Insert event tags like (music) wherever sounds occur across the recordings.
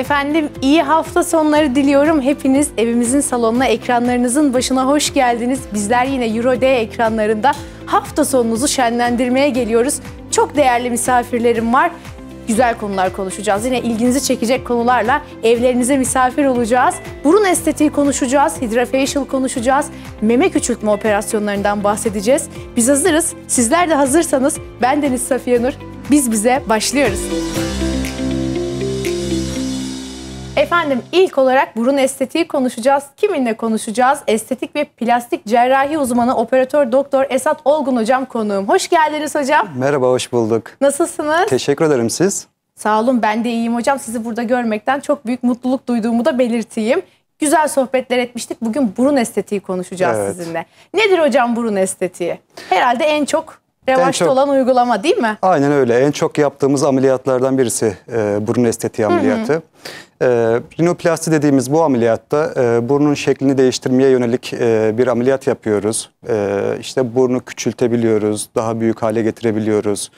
Efendim iyi hafta sonları diliyorum. Hepiniz evimizin salonuna, ekranlarınızın başına hoş geldiniz. Bizler yine Euro ekranlarında hafta sonunuzu şenlendirmeye geliyoruz. Çok değerli misafirlerim var. Güzel konular konuşacağız. Yine ilginizi çekecek konularla evlerinize misafir olacağız. Burun estetiği konuşacağız, hidrafacial konuşacağız, meme küçültme operasyonlarından bahsedeceğiz. Biz hazırız. Sizler de hazırsanız ben Deniz Safiye Nur. Biz bize başlıyoruz. Efendim ilk olarak burun estetiği konuşacağız. Kiminle konuşacağız? Estetik ve plastik cerrahi uzmanı operatör doktor Esat Olgun hocam konuğum. Hoş geldiniz hocam. Merhaba hoş bulduk. Nasılsınız? Teşekkür ederim siz. Sağ olun ben de iyiyim hocam. Sizi burada görmekten çok büyük mutluluk duyduğumu da belirteyim. Güzel sohbetler etmiştik. Bugün burun estetiği konuşacağız evet. sizinle. Nedir hocam burun estetiği? Herhalde en çok revaçta olan uygulama değil mi? Aynen öyle. En çok yaptığımız ameliyatlardan birisi e, burun estetiği ameliyatı. Hı hı. E, rinoplasti dediğimiz bu ameliyatta e, burnun şeklini değiştirmeye yönelik e, bir ameliyat yapıyoruz. E, işte burnu küçültebiliyoruz, daha büyük hale getirebiliyoruz.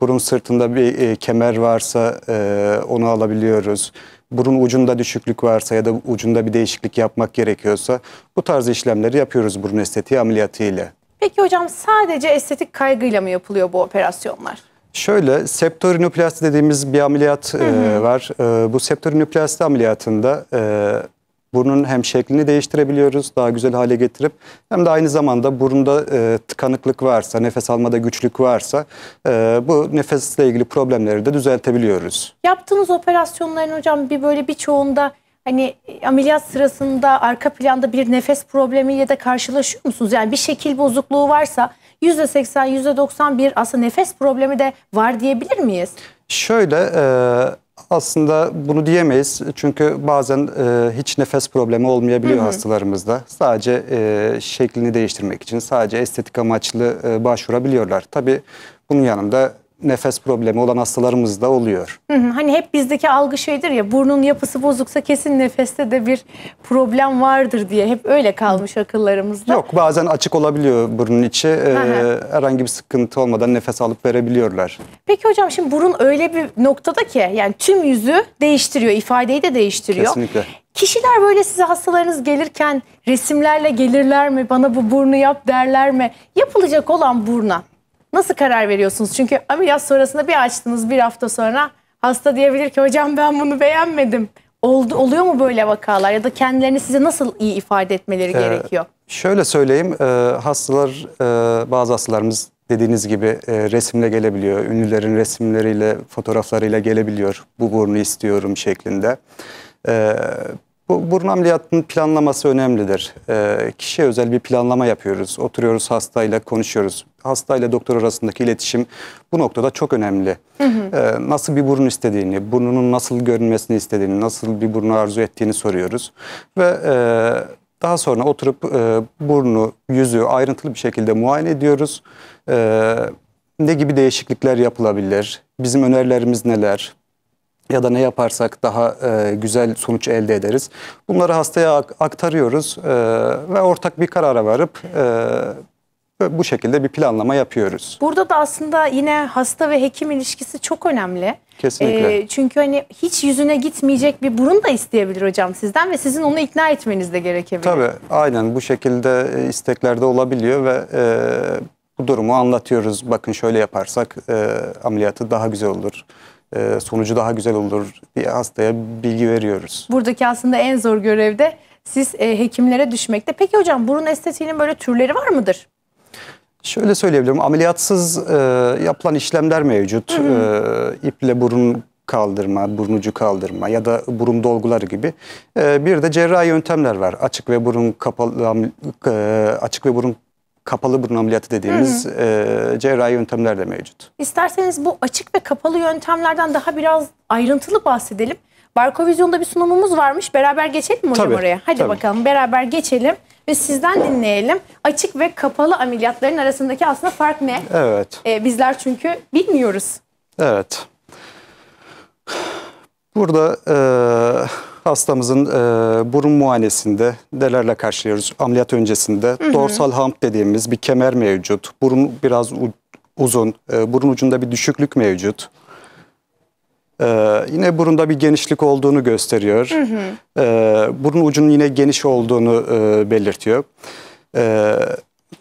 Burun sırtında bir e, kemer varsa e, onu alabiliyoruz. Burun ucunda düşüklük varsa ya da ucunda bir değişiklik yapmak gerekiyorsa bu tarz işlemleri yapıyoruz burun estetiği ameliyatı ile. Peki hocam sadece estetik kaygıyla mı yapılıyor bu operasyonlar? Şöyle septorinoplasti dediğimiz bir ameliyat hı hı. E, var. E, bu septorinoplasti ameliyatında e, burnun hem şeklini değiştirebiliyoruz daha güzel hale getirip hem de aynı zamanda burunda e, tıkanıklık varsa, nefes almada güçlük varsa e, bu nefesle ilgili problemleri de düzeltebiliyoruz. Yaptığınız operasyonların hocam bir böyle birçoğunda hani ameliyat sırasında arka planda bir nefes problemiyle de karşılaşıyor musunuz? Yani bir şekil bozukluğu varsa %80, %91 aslında nefes problemi de var diyebilir miyiz? Şöyle e, aslında bunu diyemeyiz. Çünkü bazen e, hiç nefes problemi olmayabiliyor hı hı. hastalarımızda. Sadece e, şeklini değiştirmek için, sadece estetik amaçlı başvurabiliyorlar. Tabii bunun yanında nefes problemi olan hastalarımız da oluyor. Hı hı, hani hep bizdeki algı şeydir ya burnun yapısı bozuksa kesin nefeste de bir problem vardır diye hep öyle kalmış akıllarımızda. Yok bazen açık olabiliyor burnun içi ee, herhangi bir sıkıntı olmadan nefes alıp verebiliyorlar. Peki hocam şimdi burun öyle bir noktada ki yani tüm yüzü değiştiriyor ifadeyi de değiştiriyor. Kesinlikle. Kişiler böyle size hastalarınız gelirken resimlerle gelirler mi? Bana bu burnu yap derler mi? Yapılacak olan burna Nasıl karar veriyorsunuz? Çünkü ameliyat sonrasında bir açtınız bir hafta sonra hasta diyebilir ki hocam ben bunu beğenmedim. Oldu, oluyor mu böyle vakalar ya da kendilerini size nasıl iyi ifade etmeleri ee, gerekiyor? Şöyle söyleyeyim e, hastalar e, bazı hastalarımız dediğiniz gibi e, resimle gelebiliyor. Ünlülerin resimleriyle fotoğraflarıyla gelebiliyor. Bu burnu istiyorum şeklinde. E, bu burun ameliyatının planlaması önemlidir. E, kişiye özel bir planlama yapıyoruz. Oturuyoruz hastayla konuşuyoruz. Hastayla doktor arasındaki iletişim bu noktada çok önemli. Hı hı. E, nasıl bir burun istediğini, burnunun nasıl görünmesini istediğini, nasıl bir burnu arzu ettiğini soruyoruz. Ve e, daha sonra oturup e, burnu, yüzü ayrıntılı bir şekilde muayene ediyoruz. E, ne gibi değişiklikler yapılabilir? Bizim önerilerimiz neler? ya da ne yaparsak daha e, güzel sonuç elde ederiz. Bunları hastaya aktarıyoruz e, ve ortak bir karara varıp e, bu şekilde bir planlama yapıyoruz. Burada da aslında yine hasta ve hekim ilişkisi çok önemli. Kesinlikle. E, çünkü hani hiç yüzüne gitmeyecek bir burun da isteyebilir hocam sizden ve sizin onu ikna etmeniz de gerekebilir. Tabii aynen bu şekilde e, isteklerde olabiliyor ve e, bu durumu anlatıyoruz. Bakın şöyle yaparsak e, ameliyatı daha güzel olur ee, sonucu daha güzel olur Bir hastaya bilgi veriyoruz. Buradaki aslında en zor görevde siz e, hekimlere düşmekte. Peki hocam burun estetiğinin böyle türleri var mıdır? Şöyle söyleyebilirim ameliyatsız e, yapılan işlemler mevcut. Hı hı. E, iple burun kaldırma, burnucu kaldırma ya da burun dolguları gibi. E, bir de cerrahi yöntemler var. Açık ve burun kapalı e, açık ve burun kapalı burun ameliyatı dediğimiz hı hı. E, cerrahi yöntemler de mevcut. İsterseniz bu açık ve kapalı yöntemlerden daha biraz ayrıntılı bahsedelim. Barkovizyon'da bir sunumumuz varmış. Beraber geçelim mi hocam tabii, oraya? Hadi tabii. bakalım beraber geçelim ve sizden dinleyelim. Açık ve kapalı ameliyatların arasındaki aslında fark ne? Evet. Ee, bizler çünkü bilmiyoruz. Evet. Burada... E Hastamızın e, burun muayenesinde nelerle karşılıyoruz? Ameliyat öncesinde hı hı. dorsal hump dediğimiz bir kemer mevcut. Burun biraz uzun, e, burun ucunda bir düşüklük mevcut. Ee, yine burunda bir genişlik olduğunu gösteriyor. Hı hı. Ee, burun ucunun yine geniş olduğunu e, belirtiyor. Ee,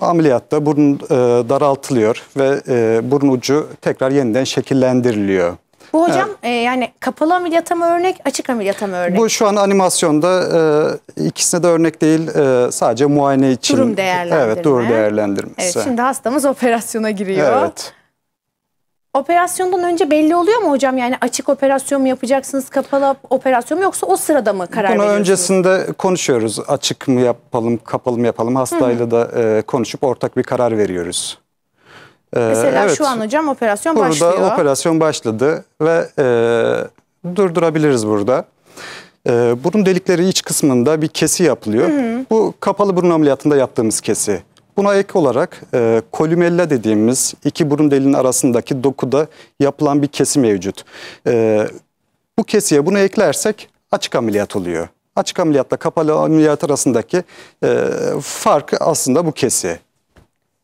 ameliyatta burun e, daraltılıyor ve e, burun ucu tekrar yeniden şekillendiriliyor. Bu hocam evet. e, yani kapalı ameliyata mı örnek, açık ameliyata mı örnek? Bu şu an animasyonda e, ikisine de örnek değil, e, sadece muayene için. Durum değerlendirme. Evet, durum değerlendirmesi. Evet, şimdi hastamız operasyona giriyor. Evet. Operasyondan önce belli oluyor mu hocam? Yani açık operasyon mu yapacaksınız, kapalı operasyon mu yoksa o sırada mı karar Bunu öncesinde konuşuyoruz. Açık mı yapalım, kapalı mı yapalım hastayla Hı -hı. da e, konuşup ortak bir karar veriyoruz. Mesela evet, şu an hocam operasyon burada başlıyor. Burada operasyon başladı ve e, durdurabiliriz burada. E, burun delikleri iç kısmında bir kesi yapılıyor. Hı hı. Bu kapalı burun ameliyatında yaptığımız kesi. Buna ek olarak e, kolümella dediğimiz iki burun deliğinin arasındaki dokuda yapılan bir kesi mevcut. E, bu kesiye bunu eklersek açık ameliyat oluyor. Açık ameliyatla kapalı ameliyat arasındaki e, fark aslında bu kesi.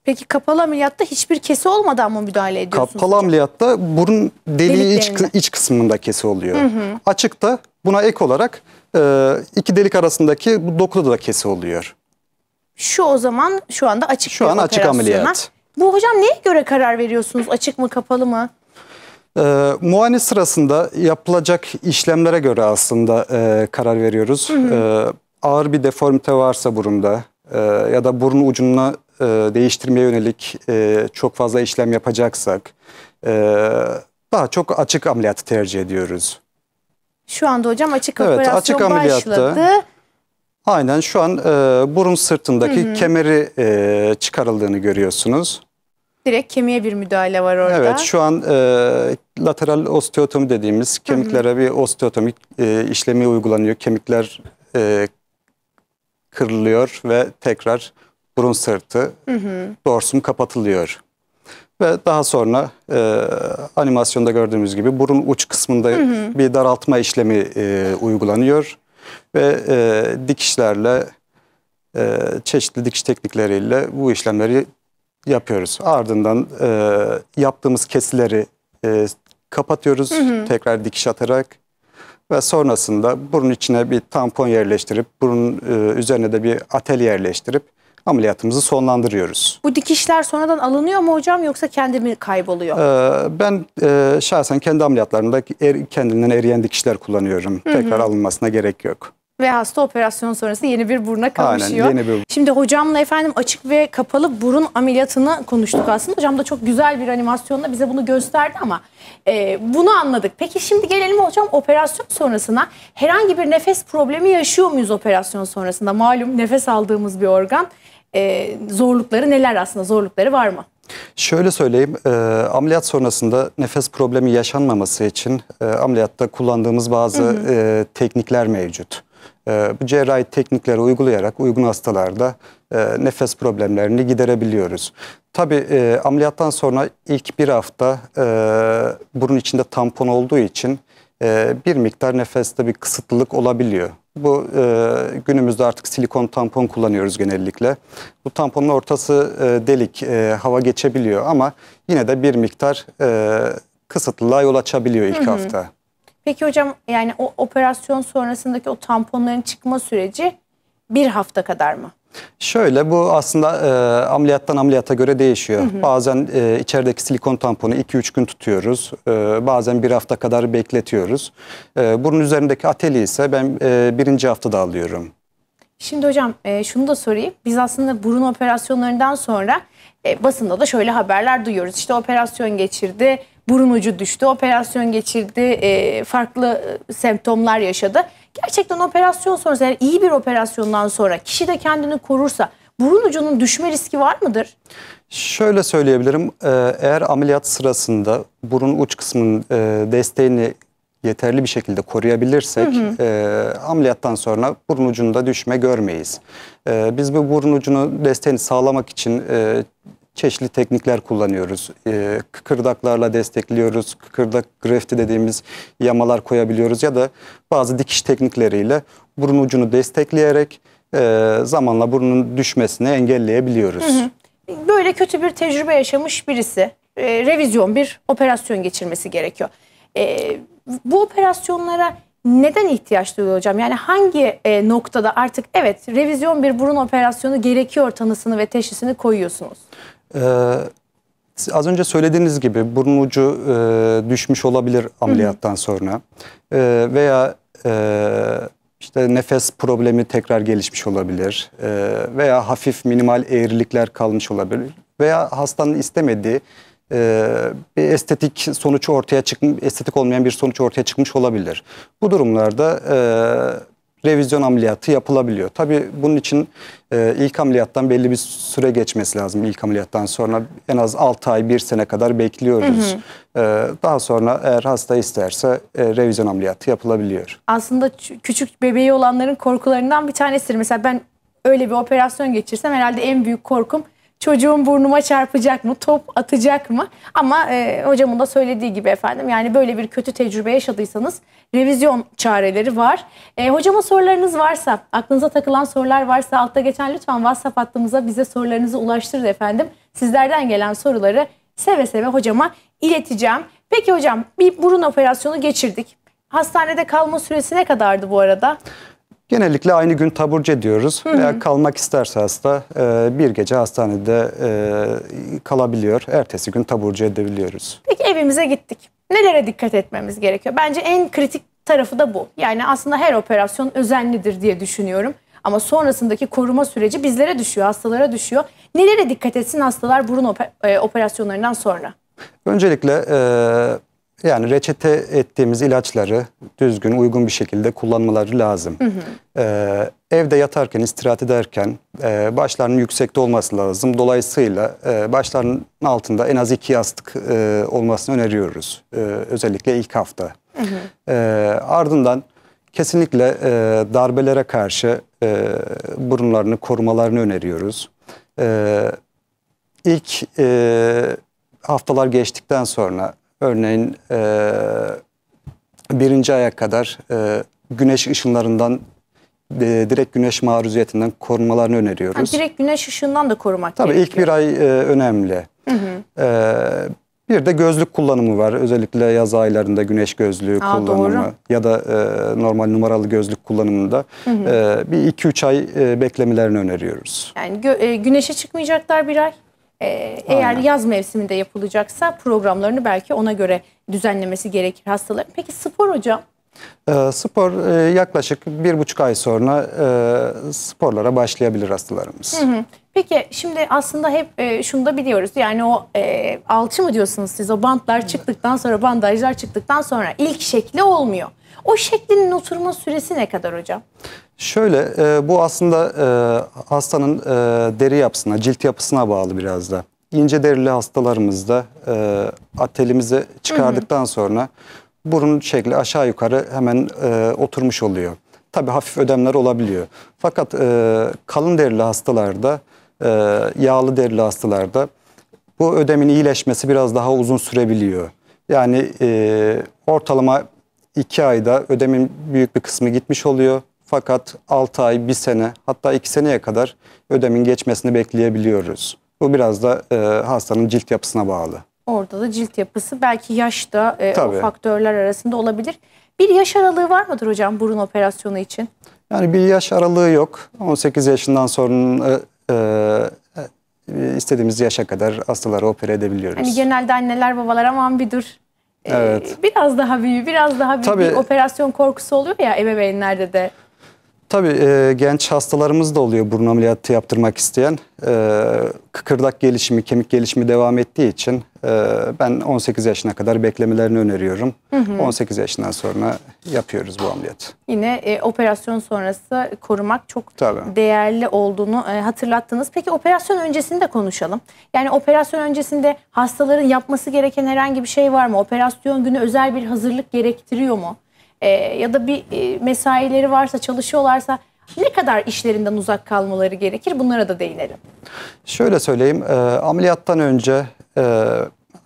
Peki kapalı ameliyatta hiçbir kesi olmadan mı müdahale ediyorsunuz? Kapalı hocam? ameliyatta burun deliği iç, iç kısmında kesi oluyor. Hı hı. Açıkta buna ek olarak e, iki delik arasındaki bu dokuda da kesi oluyor. Şu o zaman şu anda açık Şu an açık ameliyat. Bu hocam neye göre karar veriyorsunuz? Açık mı kapalı mı? E, muayene sırasında yapılacak işlemlere göre aslında e, karar veriyoruz. Hı hı. E, ağır bir deformite varsa burunda e, ya da burun ucuna e, değiştirmeye yönelik e, çok fazla işlem yapacaksak e, daha çok açık ameliyatı tercih ediyoruz. Şu anda hocam açık evet, operasyon açık ameliyatta, başladı. Aynen şu an e, burun sırtındaki hı hı. kemeri e, çıkarıldığını görüyorsunuz. Direkt kemiğe bir müdahale var orada. Evet şu an e, lateral osteotomi dediğimiz kemiklere hı hı. bir osteotomi e, işlemi uygulanıyor. Kemikler e, kırılıyor ve tekrar burun sırtı, hı hı. dorsum kapatılıyor. Ve daha sonra e, animasyonda gördüğümüz gibi burun uç kısmında hı hı. bir daraltma işlemi e, uygulanıyor. Ve e, dikişlerle, e, çeşitli dikiş teknikleriyle bu işlemleri yapıyoruz. Ardından e, yaptığımız kesileri e, kapatıyoruz hı hı. tekrar dikiş atarak ve sonrasında burun içine bir tampon yerleştirip burun e, üzerine de bir atel yerleştirip ameliyatımızı sonlandırıyoruz. Bu dikişler sonradan alınıyor mu hocam yoksa kendi mi kayboluyor? Ee, ben e, şahsen kendi ameliyatlarımda er, kendinden eriyen dikişler kullanıyorum. Hı hı. Tekrar alınmasına gerek yok ve hasta operasyon sonrası yeni bir buruna kavuşuyor. Aynen, yeni bir... Şimdi hocamla efendim açık ve kapalı burun ameliyatını konuştuk aslında. Hocam da çok güzel bir animasyonla bize bunu gösterdi ama e, bunu anladık. Peki şimdi gelelim hocam operasyon sonrasına. Herhangi bir nefes problemi yaşıyor muyuz operasyon sonrasında? Malum nefes aldığımız bir organ e, zorlukları neler aslında zorlukları var mı? Şöyle söyleyeyim, e, ameliyat sonrasında nefes problemi yaşanmaması için e, ameliyatta kullandığımız bazı hı hı. E, teknikler mevcut. E, bu cerrahi teknikleri uygulayarak uygun hastalarda e, nefes problemlerini giderebiliyoruz. Tabii e, ameliyattan sonra ilk bir hafta e, burun içinde tampon olduğu için e, bir miktar nefeste bir kısıtlılık olabiliyor. Bu e, günümüzde artık silikon tampon kullanıyoruz genellikle. Bu tamponun ortası e, delik, e, hava geçebiliyor ama yine de bir miktar e, kısıtlılığa yol açabiliyor ilk hı hı. hafta. Peki hocam yani o operasyon sonrasındaki o tamponların çıkma süreci bir hafta kadar mı? Şöyle bu aslında e, ameliyattan ameliyata göre değişiyor. Hı hı. Bazen e, içerideki silikon tamponu 2-3 gün tutuyoruz. E, bazen bir hafta kadar bekletiyoruz. E, bunun üzerindeki ateli ise ben e, birinci haftada alıyorum. Şimdi hocam e, şunu da sorayım. Biz aslında burun operasyonlarından sonra e, basında da şöyle haberler duyuyoruz. İşte operasyon geçirdi, burun ucu düştü, operasyon geçirdi, e, farklı e, semptomlar yaşadı. Gerçekten operasyon sonrası yani iyi bir operasyondan sonra kişi de kendini korursa burun ucunun düşme riski var mıdır? Şöyle söyleyebilirim e, eğer ameliyat sırasında burun uç kısmının e, desteğini yeterli bir şekilde koruyabilirsek hı hı. E, ameliyattan sonra burun ucunda düşme görmeyiz. E, biz bu burun ucunu desteğini sağlamak için e, çeşitli teknikler kullanıyoruz. E, kıkırdaklarla destekliyoruz. Kıkırdak grefti dediğimiz yamalar koyabiliyoruz ya da bazı dikiş teknikleriyle burun ucunu destekleyerek e, zamanla burnun düşmesini engelleyebiliyoruz. Hı hı. Böyle kötü bir tecrübe yaşamış birisi e, revizyon bir operasyon geçirmesi gerekiyor. E, bu operasyonlara neden ihtiyaç duyuyor hocam? Yani hangi e, noktada artık evet revizyon bir burun operasyonu gerekiyor tanısını ve teşhisini koyuyorsunuz? Ee, az önce söylediğiniz gibi burun ucu e, düşmüş olabilir ameliyattan sonra e, veya e, işte nefes problemi tekrar gelişmiş olabilir e, veya hafif minimal eğrilikler kalmış olabilir veya hastanın istemediği e, bir estetik sonuç ortaya çıkmış, estetik olmayan bir sonuç ortaya çıkmış olabilir. Bu durumlarda e, revizyon ameliyatı yapılabiliyor. Tabii bunun için e, ilk ameliyattan belli bir süre geçmesi lazım. İlk ameliyattan sonra en az 6 ay 1 sene kadar bekliyoruz. Hı hı. E, daha sonra eğer hasta isterse e, revizyon ameliyatı yapılabiliyor. Aslında küçük bebeği olanların korkularından bir tanesidir. Mesela ben öyle bir operasyon geçirsem herhalde en büyük korkum Çocuğun burnuma çarpacak mı, top atacak mı? Ama e, hocamın da söylediği gibi efendim yani böyle bir kötü tecrübe yaşadıysanız revizyon çareleri var. E, hocama sorularınız varsa, aklınıza takılan sorular varsa altta geçen lütfen WhatsApp hattımıza bize sorularınızı ulaştırın efendim. Sizlerden gelen soruları seve seve hocama ileteceğim. Peki hocam bir burun operasyonu geçirdik. Hastanede kalma süresi ne kadardı bu arada? Genellikle aynı gün taburcu ediyoruz Hı hı. Veya kalmak isterse hasta e, bir gece hastanede e, kalabiliyor. Ertesi gün taburcu edebiliyoruz. Peki evimize gittik. Nelere dikkat etmemiz gerekiyor? Bence en kritik tarafı da bu. Yani aslında her operasyon özenlidir diye düşünüyorum. Ama sonrasındaki koruma süreci bizlere düşüyor, hastalara düşüyor. Nelere dikkat etsin hastalar burun e, operasyonlarından sonra? Öncelikle e, yani reçete ettiğimiz ilaçları düzgün, uygun bir şekilde kullanmaları lazım. Hı hı. Ee, evde yatarken, istirahat ederken e, başlarının yüksekte olması lazım. Dolayısıyla e, başlarının altında en az iki yastık e, olmasını öneriyoruz. E, özellikle ilk hafta. Hı hı. E, ardından kesinlikle e, darbelere karşı e, burunlarını korumalarını öneriyoruz. E, ilk e, haftalar geçtikten sonra Örneğin e, birinci aya kadar e, güneş ışınlarından e, direkt güneş maruziyetinden korumalarını öneriyoruz. Ha, direkt güneş ışığından da korumak Tabii gerekiyor. ilk bir ay e, önemli. Hı hı. E, bir de gözlük kullanımı var. Özellikle yaz aylarında güneş gözlüğü Aa, kullanımı doğru. ya da e, normal numaralı gözlük kullanımında hı hı. E, bir 2-3 ay e, beklemelerini öneriyoruz. Yani gö e, güneşe çıkmayacaklar bir ay. Ee, eğer yaz mevsiminde yapılacaksa programlarını belki ona göre düzenlemesi gerekir hastaların. Peki spor hocam? E, spor e, yaklaşık bir buçuk ay sonra e, sporlara başlayabilir hastalarımız. Hı hı. Peki şimdi aslında hep e, şunu da biliyoruz. Yani o e, alçı mı diyorsunuz siz? O bantlar çıktıktan sonra, bandajlar çıktıktan sonra ilk şekli olmuyor. O şeklinin oturma süresi ne kadar hocam? Şöyle e, bu aslında e, hastanın e, deri yapısına, cilt yapısına bağlı biraz da. İnce derili hastalarımızda e, atelimizi çıkardıktan hı hı. sonra burun şekli aşağı yukarı hemen e, oturmuş oluyor. Tabii hafif ödemler olabiliyor. Fakat e, kalın derili hastalarda e, yağlı derili hastalarda bu ödemin iyileşmesi biraz daha uzun sürebiliyor. Yani e, ortalama 2 ayda ödemin büyük bir kısmı gitmiş oluyor. Fakat 6 ay, 1 sene hatta 2 seneye kadar ödemin geçmesini bekleyebiliyoruz. Bu biraz da e, hastanın cilt yapısına bağlı. Orada da cilt yapısı belki yaş da e, o faktörler arasında olabilir. Bir yaş aralığı var mıdır hocam burun operasyonu için? Yani bir yaş aralığı yok. 18 yaşından sonra e, e, istediğimiz yaşa kadar hastaları opere edebiliyoruz. Hani genelde anneler babalar aman bir dur. Ee, evet. Biraz daha büyü, biraz daha büyü. Tabii, bir operasyon korkusu oluyor ya ebeveynlerde de. Tabii e, genç hastalarımız da oluyor burun ameliyatı yaptırmak isteyen. E, kıkırdak gelişimi, kemik gelişimi devam ettiği için e, ben 18 yaşına kadar beklemelerini öneriyorum. Hı hı. 18 yaşından sonra yapıyoruz bu ameliyatı. Yine e, operasyon sonrası korumak çok Tabii. değerli olduğunu e, hatırlattınız. Peki operasyon öncesinde konuşalım. Yani operasyon öncesinde hastaların yapması gereken herhangi bir şey var mı? Operasyon günü özel bir hazırlık gerektiriyor mu? e, ya da bir e, mesaileri varsa çalışıyorlarsa ne kadar işlerinden uzak kalmaları gerekir? Bunlara da değinelim. Şöyle söyleyeyim e, ameliyattan önce e,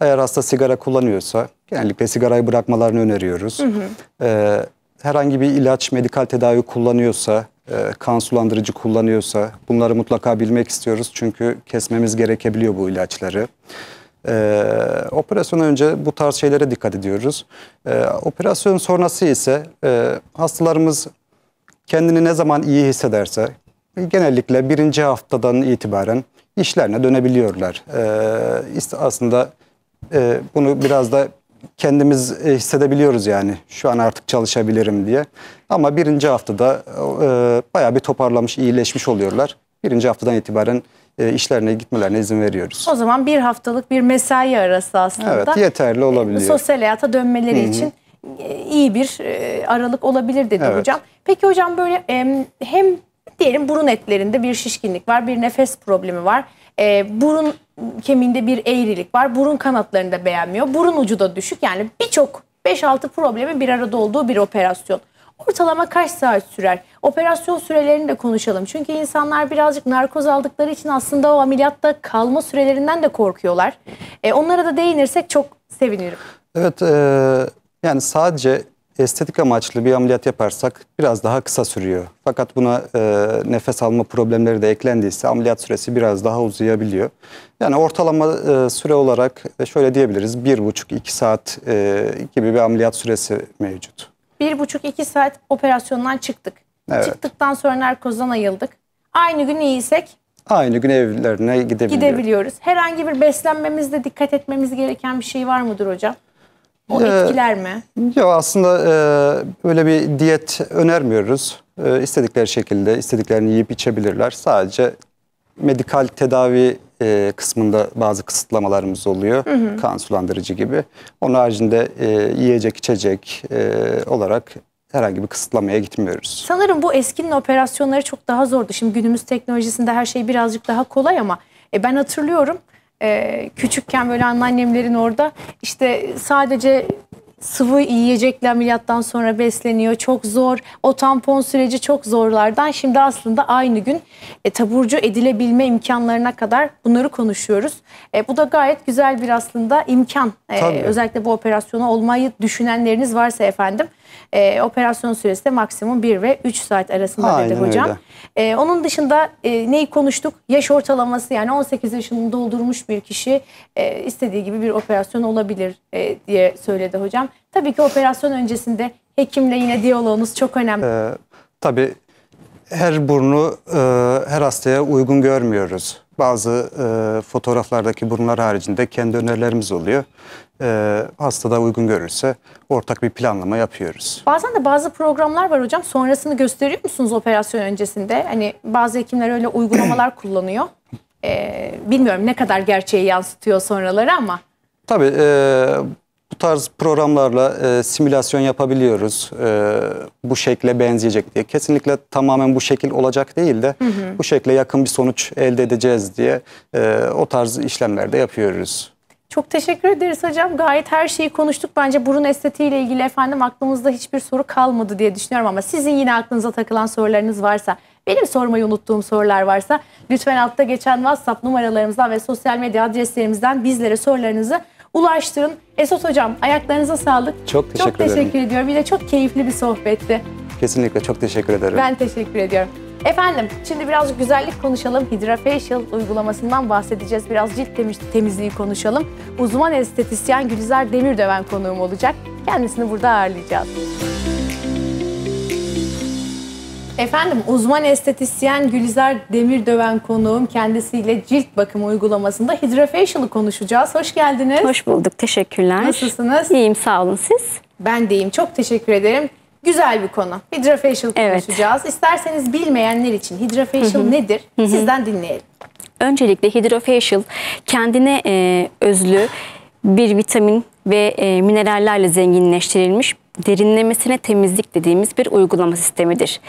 eğer hasta sigara kullanıyorsa genellikle sigarayı bırakmalarını öneriyoruz. Hı hı. E, herhangi bir ilaç, medikal tedavi kullanıyorsa, e, kan sulandırıcı kullanıyorsa bunları mutlaka bilmek istiyoruz. Çünkü kesmemiz gerekebiliyor bu ilaçları. E, ee, operasyon önce bu tarz şeylere dikkat ediyoruz. E, operasyon sonrası ise e, hastalarımız kendini ne zaman iyi hissederse genellikle birinci haftadan itibaren işlerine dönebiliyorlar. E, aslında e, bunu biraz da kendimiz e, hissedebiliyoruz yani şu an artık çalışabilirim diye. Ama birinci haftada e, bayağı bir toparlamış, iyileşmiş oluyorlar. Birinci haftadan itibaren e, işlerine gitmelerine izin veriyoruz. O zaman bir haftalık bir mesai arası aslında. Evet yeterli e, olabiliyor. sosyal hayata dönmeleri Hı-hı. için e, iyi bir e, aralık olabilir dedi evet. hocam. Peki hocam böyle hem diyelim burun etlerinde bir şişkinlik var, bir nefes problemi var. Burun kemiğinde bir eğrilik var. Burun kanatlarında beğenmiyor. Burun ucu da düşük. Yani birçok 5-6 problemi bir arada olduğu bir operasyon. Ortalama kaç saat sürer? Operasyon sürelerini de konuşalım. Çünkü insanlar birazcık narkoz aldıkları için aslında o ameliyatta kalma sürelerinden de korkuyorlar. E, onlara da değinirsek çok sevinirim. Evet e, yani sadece estetik amaçlı bir ameliyat yaparsak biraz daha kısa sürüyor. Fakat buna e, nefes alma problemleri de eklendiyse ameliyat süresi biraz daha uzayabiliyor. Yani ortalama e, süre olarak e, şöyle diyebiliriz 1,5-2 saat e, gibi bir ameliyat süresi mevcut bir buçuk iki saat operasyondan çıktık. Evet. Çıktıktan sonra narkozdan ayıldık. Aynı gün iyiysek aynı gün evlerine gidebiliyoruz. gidebiliyoruz. Herhangi bir beslenmemizde dikkat etmemiz gereken bir şey var mıdır hocam? O ee, etkiler mi? Yok aslında e, öyle bir diyet önermiyoruz. E, istedikleri şekilde istediklerini yiyip içebilirler. Sadece medikal tedavi e, kısmında bazı kısıtlamalarımız oluyor. Hı hı. Kan sulandırıcı gibi. Onun haricinde e, yiyecek içecek e, olarak herhangi bir kısıtlamaya gitmiyoruz. Sanırım bu eskinin operasyonları çok daha zordu. Şimdi günümüz teknolojisinde her şey birazcık daha kolay ama e, ben hatırlıyorum e, küçükken böyle anneannemlerin orada işte sadece sıvı yiyecekle ameliyattan sonra besleniyor. Çok zor. O tampon süreci çok zorlardan. Şimdi aslında aynı gün e, taburcu edilebilme imkanlarına kadar bunları konuşuyoruz. E, bu da gayet güzel bir aslında imkan. E, özellikle bu operasyona olmayı düşünenleriniz varsa efendim. E, operasyon süresi de maksimum 1 ve 3 saat arasında dedi hocam. E, onun dışında e, neyi konuştuk? Yaş ortalaması yani 18 yaşını doldurmuş bir kişi e, istediği gibi bir operasyon olabilir e, diye söyledi hocam. Tabii ki operasyon öncesinde hekimle yine diyaloğunuz çok önemli. Ee, tabii her burnu e, her hastaya uygun görmüyoruz bazı e, fotoğraflardaki bunlar haricinde kendi önerilerimiz oluyor. E, da uygun görürse ortak bir planlama yapıyoruz. Bazen de bazı programlar var hocam. Sonrasını gösteriyor musunuz operasyon öncesinde? Hani bazı hekimler öyle uygulamalar (clears throat) kullanıyor. E, bilmiyorum ne kadar gerçeği yansıtıyor sonraları ama. Tabii e, bu tarz programlarla e, simülasyon yapabiliyoruz. E, bu şekle benzeyecek diye. Kesinlikle tamamen bu şekil olacak değil de hı hı. bu şekle yakın bir sonuç elde edeceğiz diye e, o tarz işlemlerde yapıyoruz. Çok teşekkür ederiz hocam. Gayet her şeyi konuştuk. Bence burun estetiğiyle ilgili efendim aklımızda hiçbir soru kalmadı diye düşünüyorum ama sizin yine aklınıza takılan sorularınız varsa, benim sormayı unuttuğum sorular varsa lütfen altta geçen WhatsApp numaralarımızdan ve sosyal medya adreslerimizden bizlere sorularınızı ulaştırın. Esot Hocam ayaklarınıza sağlık. Çok teşekkür ederim. Çok teşekkür ederim. ediyorum. Yine çok keyifli bir sohbetti. Kesinlikle çok teşekkür ederim. Ben teşekkür ediyorum. Efendim şimdi biraz güzellik konuşalım. Hydrafacial uygulamasından bahsedeceğiz. Biraz cilt temiz, temizliği konuşalım. Uzman estetisyen Gülizar Demirdöven konuğum olacak. Kendisini burada ağırlayacağız. Efendim uzman estetisyen Gülizar Demir Döven konuğum kendisiyle cilt bakım uygulamasında hidrofacial'ı konuşacağız. Hoş geldiniz. Hoş bulduk. Teşekkürler. Nasılsınız? İyiyim sağ olun siz. Ben de iyiyim. Çok teşekkür ederim. Güzel bir konu. Hidrofacial evet. konuşacağız. İsterseniz bilmeyenler için hidrofacial nedir? Hı -hı. Sizden dinleyelim. Öncelikle hidrofacial kendine e, özlü bir vitamin ve e, minerallerle zenginleştirilmiş derinlemesine temizlik dediğimiz bir uygulama sistemidir.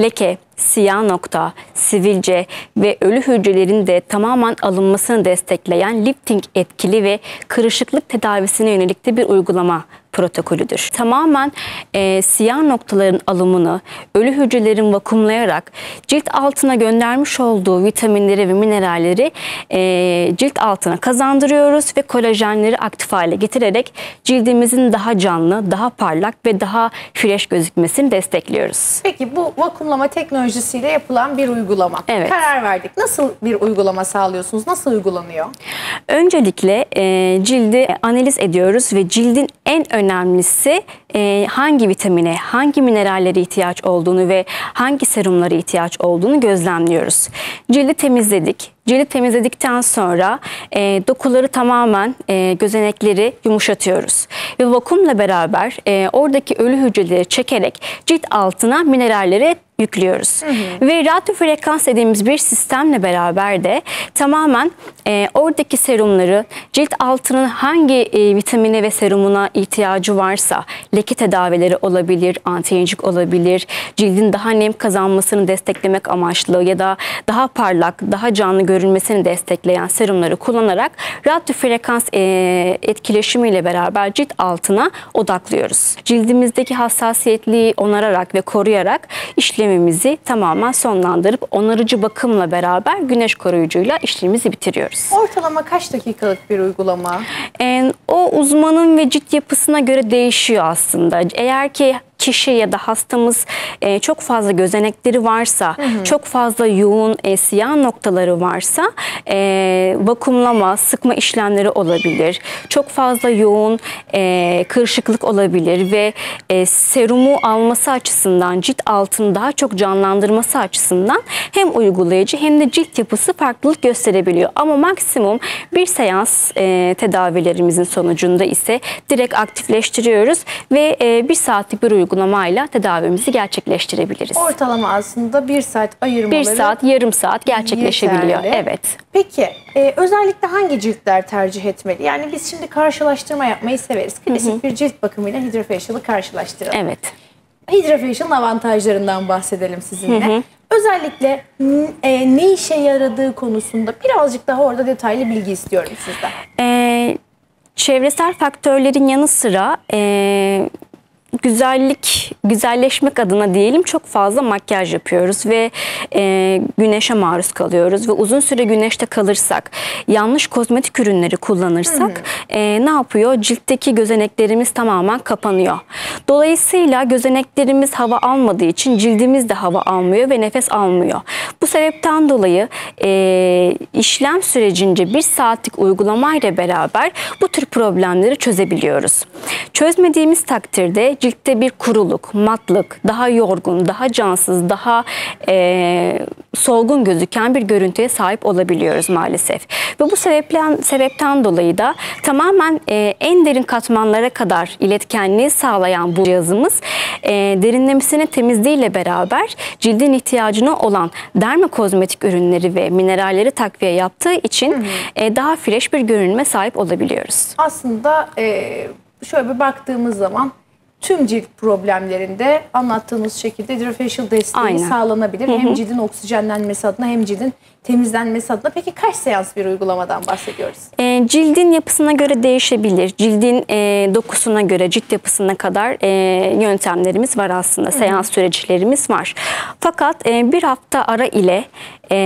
Leke, siyah nokta, sivilce ve ölü hücrelerin de tamamen alınmasını destekleyen lifting etkili ve kırışıklık tedavisine yönelik de bir uygulama protokolüdür. Tamamen e, siyah noktaların alımını ölü hücrelerin vakumlayarak cilt altına göndermiş olduğu vitaminleri ve mineralleri e, cilt altına kazandırıyoruz ve kolajenleri aktif hale getirerek cildimizin daha canlı, daha parlak ve daha fresh gözükmesini destekliyoruz. Peki bu vakumlama teknolojisiyle yapılan bir uygulama. Evet. Karar verdik. Nasıl bir uygulama sağlıyorsunuz? Nasıl uygulanıyor? Öncelikle e, cildi analiz ediyoruz ve cildin en önemli önemlisi e, hangi vitamine, hangi minerallere ihtiyaç olduğunu ve hangi serumlara ihtiyaç olduğunu gözlemliyoruz. Cildi temizledik, Cilt temizledikten sonra e, dokuları tamamen e, gözenekleri yumuşatıyoruz. Ve vakumla beraber e, oradaki ölü hücreleri çekerek cilt altına mineralleri yüklüyoruz. Hı hı. Ve radyo frekans dediğimiz bir sistemle beraber de tamamen e, oradaki serumları cilt altının hangi e, vitamine ve serumuna ihtiyacı varsa leke tedavileri olabilir, antiyencik olabilir, cildin daha nem kazanmasını desteklemek amaçlı ya da daha parlak, daha canlı görüntü görülmesini destekleyen serumları kullanarak radyo frekans e, etkileşimiyle beraber cilt altına odaklıyoruz. Cildimizdeki hassasiyetliği onararak ve koruyarak işlemimizi tamamen sonlandırıp onarıcı bakımla beraber güneş koruyucuyla işlemimizi bitiriyoruz. Ortalama kaç dakikalık bir uygulama? E, o uzmanın ve cilt yapısına göre değişiyor aslında. Eğer ki kişi ya da hastamız e, çok fazla gözenekleri varsa, hı hı. çok fazla yoğun e, siyah noktaları varsa e, vakumlama, sıkma işlemleri olabilir. Çok fazla yoğun e, kırışıklık olabilir ve e, serumu alması açısından cilt altını daha çok canlandırması açısından hem uygulayıcı hem de cilt yapısı farklılık gösterebiliyor. Ama maksimum bir seans e, tedavilerimizin sonucunda ise direkt aktifleştiriyoruz ve e, bir saatlik bir uygulama uygulamayla tedavimizi gerçekleştirebiliriz. Ortalama aslında bir saat ayırmaları... Bir saat, yarım saat gerçekleşebiliyor. Yeterli. Evet. Peki e, özellikle hangi ciltler tercih etmeli? Yani biz şimdi karşılaştırma yapmayı severiz. Klasik Hı -hı. bir cilt bakımıyla hidrofacial'ı karşılaştıralım. Evet. Hidrofacial'ın avantajlarından bahsedelim sizinle. Hı hı. Özellikle e, ne işe yaradığı konusunda birazcık daha orada detaylı bilgi istiyorum sizden. E, çevresel faktörlerin yanı sıra e, güzellik, güzelleşmek adına diyelim çok fazla makyaj yapıyoruz ve e, güneşe maruz kalıyoruz ve uzun süre güneşte kalırsak, yanlış kozmetik ürünleri kullanırsak hı hı. E, ne yapıyor? Ciltteki gözeneklerimiz tamamen kapanıyor. Dolayısıyla gözeneklerimiz hava almadığı için cildimiz de hava almıyor ve nefes almıyor. Bu sebepten dolayı e, işlem sürecince bir saatlik uygulamayla beraber bu tür problemleri çözebiliyoruz. Çözmediğimiz takdirde ciltte bir kuruluk, matlık, daha yorgun, daha cansız, daha e, solgun gözüken bir görüntüye sahip olabiliyoruz maalesef. Ve bu sebepten, sebepten dolayı da tamamen e, en derin katmanlara kadar iletkenliği sağlayan bu cihazımız e, derinlemesine temizliğiyle beraber cildin ihtiyacına olan derma kozmetik ürünleri ve mineralleri takviye yaptığı için hı hı. E, daha fresh bir görünme sahip olabiliyoruz. Aslında e, şöyle bir baktığımız zaman tüm cilt problemlerinde anlattığımız şekilde hidrofacial desteği Aynen. sağlanabilir. Hı hı. Hem cildin oksijenlenmesi adına hem cildin temizlenmesi adına. Peki kaç seans bir uygulamadan bahsediyoruz? E, cildin yapısına göre değişebilir. Cildin e, dokusuna göre, cilt yapısına kadar e, yöntemlerimiz var aslında. Seans hı hı. süreçlerimiz var. Fakat e, bir hafta ara ile e,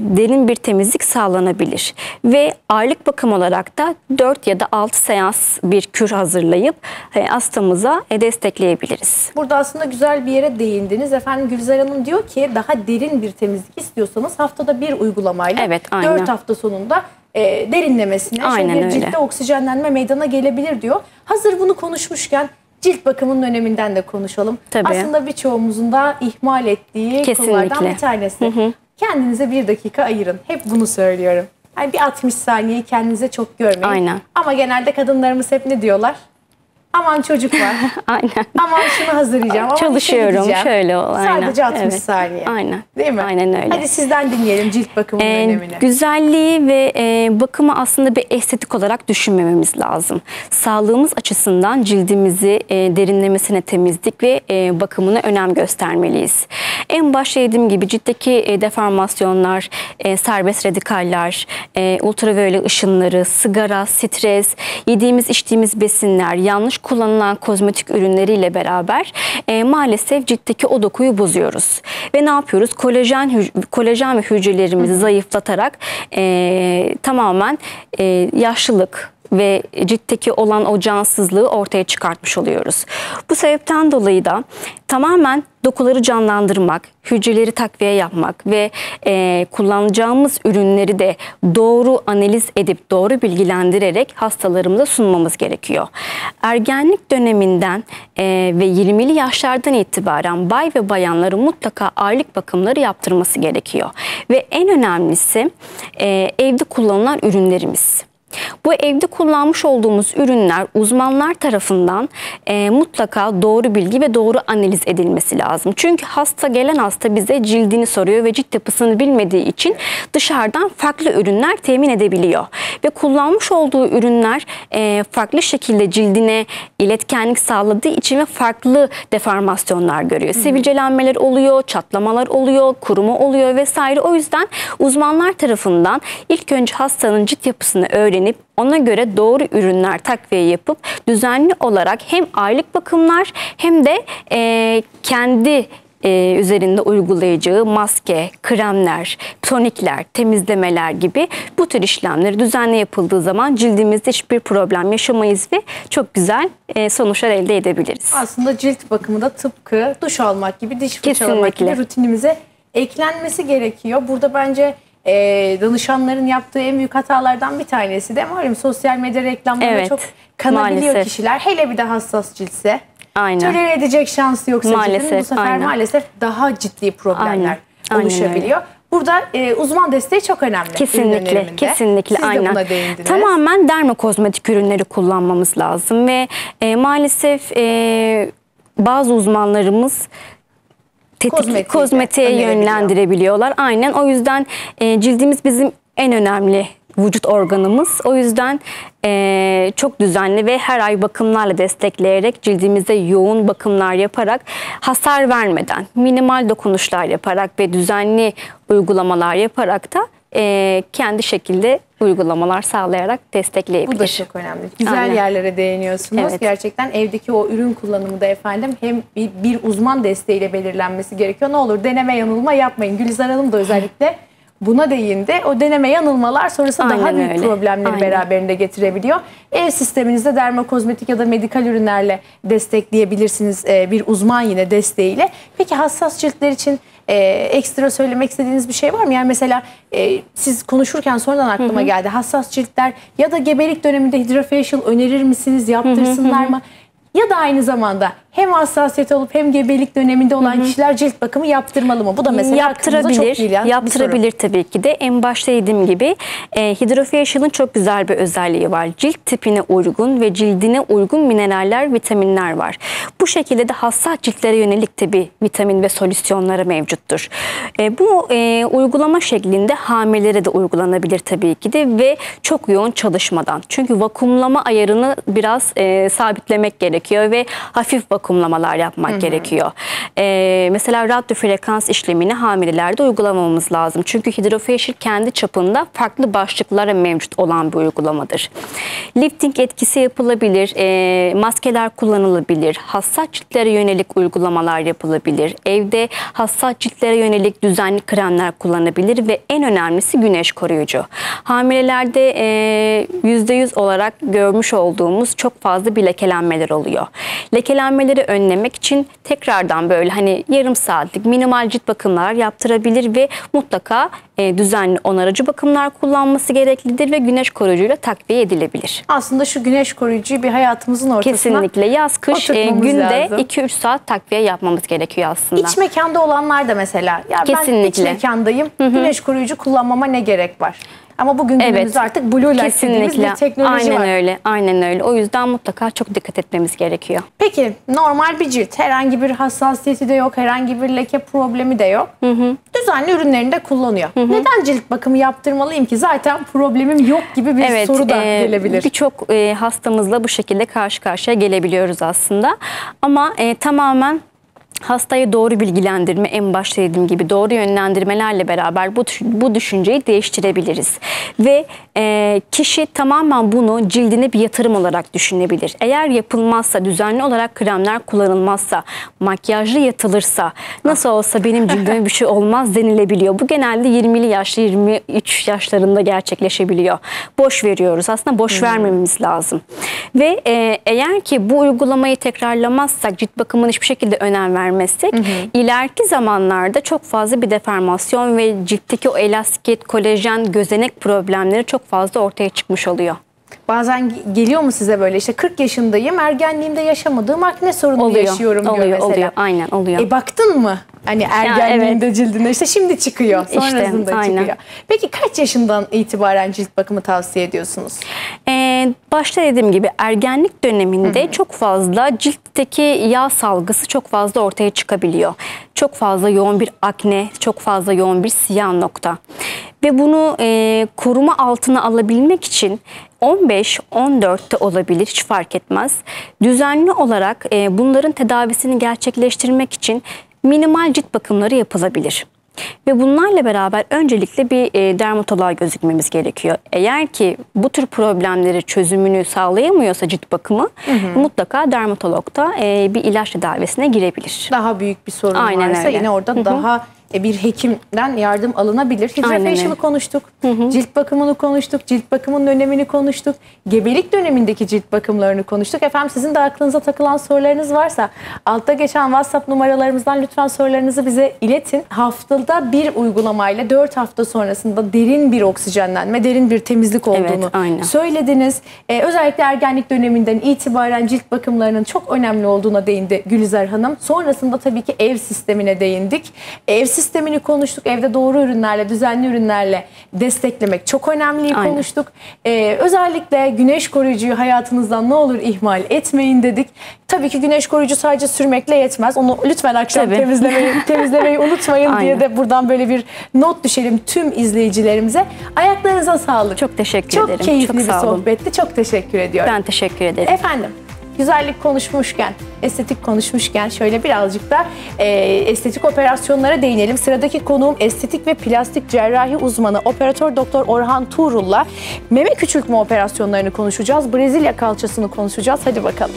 derin bir temizlik sağlanabilir. Ve aylık bakım olarak da 4 ya da 6 seans bir kür hazırlayıp e, hastamıza e, destekleyebiliriz. Burada aslında güzel bir yere değindiniz. Efendim Gülzar Hanım diyor ki daha derin bir temizlik istiyorsanız haftada bir uygulamayla evet, 4 hafta sonunda e, derinlemesine Aynen bir ciltte oksijenlenme meydana gelebilir diyor. Hazır bunu konuşmuşken cilt bakımının öneminden de konuşalım. Tabii. Aslında birçoğumuzun da ihmal ettiği Kesinlikle. konulardan bir tanesi. Hı hı. Kendinize bir dakika ayırın. Hep bunu söylüyorum. Yani bir 60 saniye kendinize çok görmeyin. Aynen. Ama genelde kadınlarımız hep ne diyorlar? Aman çocuk var. (laughs) aynen. Aman şunu hazırlayacağım. Aman Çalışıyorum şey şöyle ol. Aynen. Sadece 60 evet. saniye. Aynen. Değil mi? Aynen öyle. Hadi sizden dinleyelim cilt bakımının ee, önemini. Güzelliği ve e, bakımı aslında bir estetik olarak düşünmememiz lazım. Sağlığımız açısından cildimizi e, derinlemesine temizlik ve e, bakımına önem göstermeliyiz. En başta dediğim gibi ciltteki e, deformasyonlar, e, serbest radikaller, e, ultraviyole ışınları, sigara, stres, yediğimiz içtiğimiz besinler, yanlış kullanılan kozmetik ürünleriyle beraber e, maalesef ciltteki o dokuyu bozuyoruz. Ve ne yapıyoruz? Kolajen kolajen ve hücrelerimizi zayıflatarak e, tamamen e, yaşlılık, ve ciltteki olan o cansızlığı ortaya çıkartmış oluyoruz. Bu sebepten dolayı da tamamen dokuları canlandırmak, hücreleri takviye yapmak ve e, kullanacağımız ürünleri de doğru analiz edip doğru bilgilendirerek hastalarımıza sunmamız gerekiyor. Ergenlik döneminden e, ve 20'li yaşlardan itibaren bay ve bayanların mutlaka aylık bakımları yaptırması gerekiyor. Ve en önemlisi e, evde kullanılan ürünlerimiz. Bu evde kullanmış olduğumuz ürünler uzmanlar tarafından e, mutlaka doğru bilgi ve doğru analiz edilmesi lazım. Çünkü hasta gelen hasta bize cildini soruyor ve cilt yapısını bilmediği için dışarıdan farklı ürünler temin edebiliyor. Ve kullanmış olduğu ürünler e, farklı şekilde cildine iletkenlik sağladığı için ve farklı deformasyonlar görüyor. Hmm. Sivilcelenmeler oluyor, çatlamalar oluyor, kuruma oluyor vesaire. O yüzden uzmanlar tarafından ilk önce hastanın cilt yapısını öğrenip ilgilenip ona göre doğru ürünler takviye yapıp düzenli olarak hem aylık bakımlar hem de e, kendi e, üzerinde uygulayacağı maske, kremler, tonikler, temizlemeler gibi bu tür işlemleri düzenli yapıldığı zaman cildimizde hiçbir problem yaşamayız ve çok güzel e, sonuçlar elde edebiliriz. Aslında cilt bakımı da tıpkı duş almak gibi, diş fırçalamak gibi rutinimize eklenmesi gerekiyor. Burada bence e, danışanların yaptığı en büyük hatalardan bir tanesi de malum sosyal medya reklamları evet, çok kanabiliyor maalesef. kişiler. Hele bir de hassas cilse. Aynen. Tolere edecek şansı yoksa maalesef, bu sefer aynen. maalesef daha ciddi problemler aynen, aynen oluşabiliyor. Öyle. Burada e, uzman desteği çok önemli. Kesinlikle, kesinlikle Siz aynen. De Tamamen kozmetik ürünleri kullanmamız lazım ve e, maalesef e, bazı uzmanlarımız estetik Kozmetik, kozmetiğe yönlendirebiliyorlar. Aynen o yüzden e, cildimiz bizim en önemli vücut organımız. O yüzden e, çok düzenli ve her ay bakımlarla destekleyerek cildimize yoğun bakımlar yaparak hasar vermeden minimal dokunuşlar yaparak ve düzenli uygulamalar yaparak da e, kendi şekilde uygulamalar sağlayarak destekleyebilir. Bu da çok önemli. Güzel Aynen. yerlere değiniyorsunuz. Evet. Gerçekten evdeki o ürün kullanımı da efendim hem bir, bir uzman desteğiyle belirlenmesi gerekiyor. Ne olur deneme yanılma yapmayın. Gülizar Hanım da özellikle Buna değindi, o deneme yanılmalar sonrası Aynen daha büyük öyle. problemleri Aynen. beraberinde getirebiliyor. Ev sisteminizde kozmetik ya da medikal ürünlerle destekleyebilirsiniz e, bir uzman yine desteğiyle. Peki hassas ciltler için e, ekstra söylemek istediğiniz bir şey var mı? Yani mesela e, siz konuşurken sonradan aklıma geldi hassas ciltler ya da gebelik döneminde hidrofacial önerir misiniz? Yaptırsınlar mı? Ya da aynı zamanda hem hassasiyet olup hem gebelik döneminde olan Hı -hı. kişiler cilt bakımı yaptırmalı mı? Bu da mesela yaptırabilir. Çok gelen yaptırabilir tabii ki de. En başta dediğim gibi e, hidrofacial'ın çok güzel bir özelliği var. Cilt tipine uygun ve cildine uygun mineraller, vitaminler var. Bu şekilde de hassas ciltlere yönelik tabii vitamin ve solüsyonları mevcuttur. E, bu e, uygulama şeklinde hamilelere de uygulanabilir tabii ki de ve çok yoğun çalışmadan. Çünkü vakumlama ayarını biraz e, sabitlemek gerekiyor ve hafif vakum okumlamalar yapmak Hı -hı. gerekiyor. E, mesela radyo frekans işlemini hamilelerde uygulamamız lazım. Çünkü hidrofacial kendi çapında farklı başlıklara mevcut olan bir uygulamadır. Lifting etkisi yapılabilir, e, maskeler kullanılabilir, hassas ciltlere yönelik uygulamalar yapılabilir, evde hassas ciltlere yönelik düzenli kremler kullanabilir ve en önemlisi güneş koruyucu. Hamilelerde e, ee, %100 olarak görmüş olduğumuz çok fazla bir lekelenmeler oluyor. Lekelenmeler problemleri önlemek için tekrardan böyle hani yarım saatlik minimal cilt bakımlar yaptırabilir ve mutlaka e, düzenli onarıcı bakımlar kullanması gereklidir ve güneş koruyucuyla takviye edilebilir. Aslında şu güneş koruyucuyu bir hayatımızın ortasına Kesinlikle yaz kış e, günde 2-3 saat takviye yapmamız gerekiyor aslında. İç mekanda olanlar da mesela ya Kesinlikle. ben iç mekandayım hı hı. güneş koruyucu kullanmama ne gerek var? Ama bugün evet. günümüzde artık blue light dediğimiz teknoloji aynen var. Aynen öyle. Aynen öyle. O yüzden mutlaka çok dikkat etmemiz gerekiyor. Peki normal bir cilt herhangi bir hassasiyeti de yok, herhangi bir leke problemi de yok. Hı hı. Düzenli ürünlerini de kullanıyor. Hı hı. Neden cilt bakımı yaptırmalıyım ki? Zaten problemim yok gibi bir evet, soru da e, gelebilir. Birçok e, hastamızla bu şekilde karşı karşıya gelebiliyoruz aslında. Ama e, tamamen hastayı doğru bilgilendirme en başta dediğim gibi doğru yönlendirmelerle beraber bu, bu düşünceyi değiştirebiliriz. Ve e, kişi tamamen bunu cildine bir yatırım olarak düşünebilir. Eğer yapılmazsa, düzenli olarak kremler kullanılmazsa, makyajlı yatılırsa, nasıl olsa benim cildime bir şey olmaz denilebiliyor. Bu genelde 20'li yaş 23 yaşlarında gerçekleşebiliyor. Boş veriyoruz. Aslında boş hmm. vermememiz lazım. Ve e, eğer ki bu uygulamayı tekrarlamazsak cilt bakımına hiçbir şekilde önem vermez vermezsek hı hı. ileriki zamanlarda çok fazla bir deformasyon ve ciltteki o elastikiyet, kolajen, gözenek problemleri çok fazla ortaya çıkmış oluyor. Bazen geliyor mu size böyle işte 40 yaşındayım ergenliğimde yaşamadığım akne sorunu oluyor, yaşıyorum oluyor, diyor mesela. Oluyor aynen oluyor. E baktın mı? Hani ergenliğinde evet. cildinde işte şimdi çıkıyor. Sonrasında işte, aynen. çıkıyor. Peki kaç yaşından itibaren cilt bakımı tavsiye ediyorsunuz? Ee, başta dediğim gibi ergenlik döneminde Hı -hı. çok fazla ciltteki yağ salgısı çok fazla ortaya çıkabiliyor. Çok fazla yoğun bir akne, çok fazla yoğun bir siyah nokta. Ve bunu e, koruma altına alabilmek için 15-14'te olabilir hiç fark etmez. Düzenli olarak e, bunların tedavisini gerçekleştirmek için minimal cilt bakımları yapılabilir. Ve bunlarla beraber öncelikle bir e, dermatoloğa gözükmemiz gerekiyor. Eğer ki bu tür problemleri çözümünü sağlayamıyorsa cilt bakımı hı hı. mutlaka dermatologda e, bir ilaç tedavisine girebilir. Daha büyük bir sorun Aynen varsa öyle. yine orada hı hı. daha e, bir hekimden yardım alınabilir. Hidrofacial'ı konuştuk, hı hı. cilt bakımını konuştuk, cilt bakımının önemini konuştuk, gebelik dönemindeki cilt bakımlarını konuştuk. Efendim sizin de aklınıza takılan sorularınız varsa altta geçen WhatsApp numaralarımızdan lütfen sorularınızı bize iletin. Haftada bir uygulamayla 4 hafta sonrasında derin bir oksijenlenme, derin bir temizlik olduğunu evet, söylediniz. Ee, özellikle ergenlik döneminden itibaren cilt bakımlarının çok önemli olduğuna değindi Gülizar Hanım. Sonrasında tabii ki ev sistemine değindik. Ev sistemi sistemini konuştuk. Evde doğru ürünlerle, düzenli ürünlerle desteklemek çok önemli konuştuk. Ee, özellikle güneş koruyucuyu hayatınızdan ne olur ihmal etmeyin dedik. Tabii ki güneş koruyucu sadece sürmekle yetmez. Onu lütfen akşam temizlemeyi, (laughs) temizlemeyi unutmayın Aynen. diye de buradan böyle bir not düşelim tüm izleyicilerimize. Ayaklarınıza sağlık. Çok teşekkür çok ederim. çok keyifli bir sohbetti. Çok teşekkür ediyorum. Ben teşekkür ederim. Efendim güzellik konuşmuşken, estetik konuşmuşken şöyle birazcık da e, estetik operasyonlara değinelim. Sıradaki konuğum estetik ve plastik cerrahi uzmanı operatör doktor Orhan Tuğrul'la meme küçültme operasyonlarını konuşacağız. Brezilya kalçasını konuşacağız. Hadi bakalım.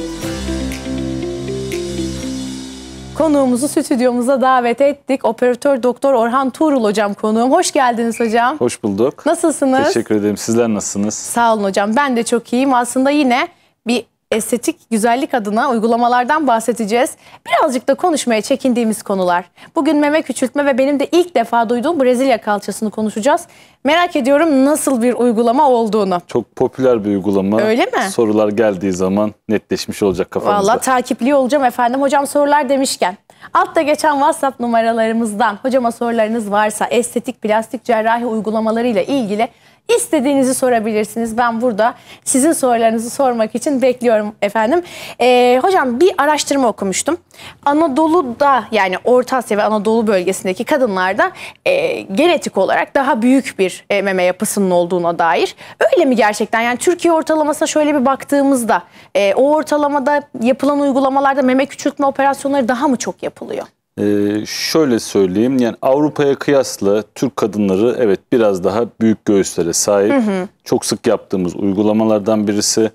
Konuğumuzu stüdyomuza davet ettik. Operatör Doktor Orhan Tuğrul hocam konuğum. Hoş geldiniz hocam. Hoş bulduk. Nasılsınız? Teşekkür ederim. Sizler nasılsınız? Sağ olun hocam. Ben de çok iyiyim. Aslında yine bir estetik güzellik adına uygulamalardan bahsedeceğiz. Birazcık da konuşmaya çekindiğimiz konular. Bugün meme küçültme ve benim de ilk defa duyduğum Brezilya kalçasını konuşacağız. Merak ediyorum nasıl bir uygulama olduğunu. Çok popüler bir uygulama. Öyle mi? Sorular geldiği zaman netleşmiş olacak kafamızda. Valla takipli olacağım efendim. Hocam sorular demişken. Altta geçen WhatsApp numaralarımızdan hocama sorularınız varsa estetik plastik cerrahi uygulamalarıyla ilgili İstediğinizi sorabilirsiniz. Ben burada sizin sorularınızı sormak için bekliyorum efendim. Ee, hocam bir araştırma okumuştum. Anadolu'da yani Orta Asya ve Anadolu bölgesindeki kadınlarda e, genetik olarak daha büyük bir e, meme yapısının olduğuna dair. Öyle mi gerçekten? Yani Türkiye ortalamasına şöyle bir baktığımızda e, o ortalamada yapılan uygulamalarda meme küçültme operasyonları daha mı çok yapılıyor? Ee, şöyle söyleyeyim yani Avrupa'ya kıyasla Türk kadınları evet biraz daha büyük göğüslere sahip. Hı hı. Çok sık yaptığımız uygulamalardan birisi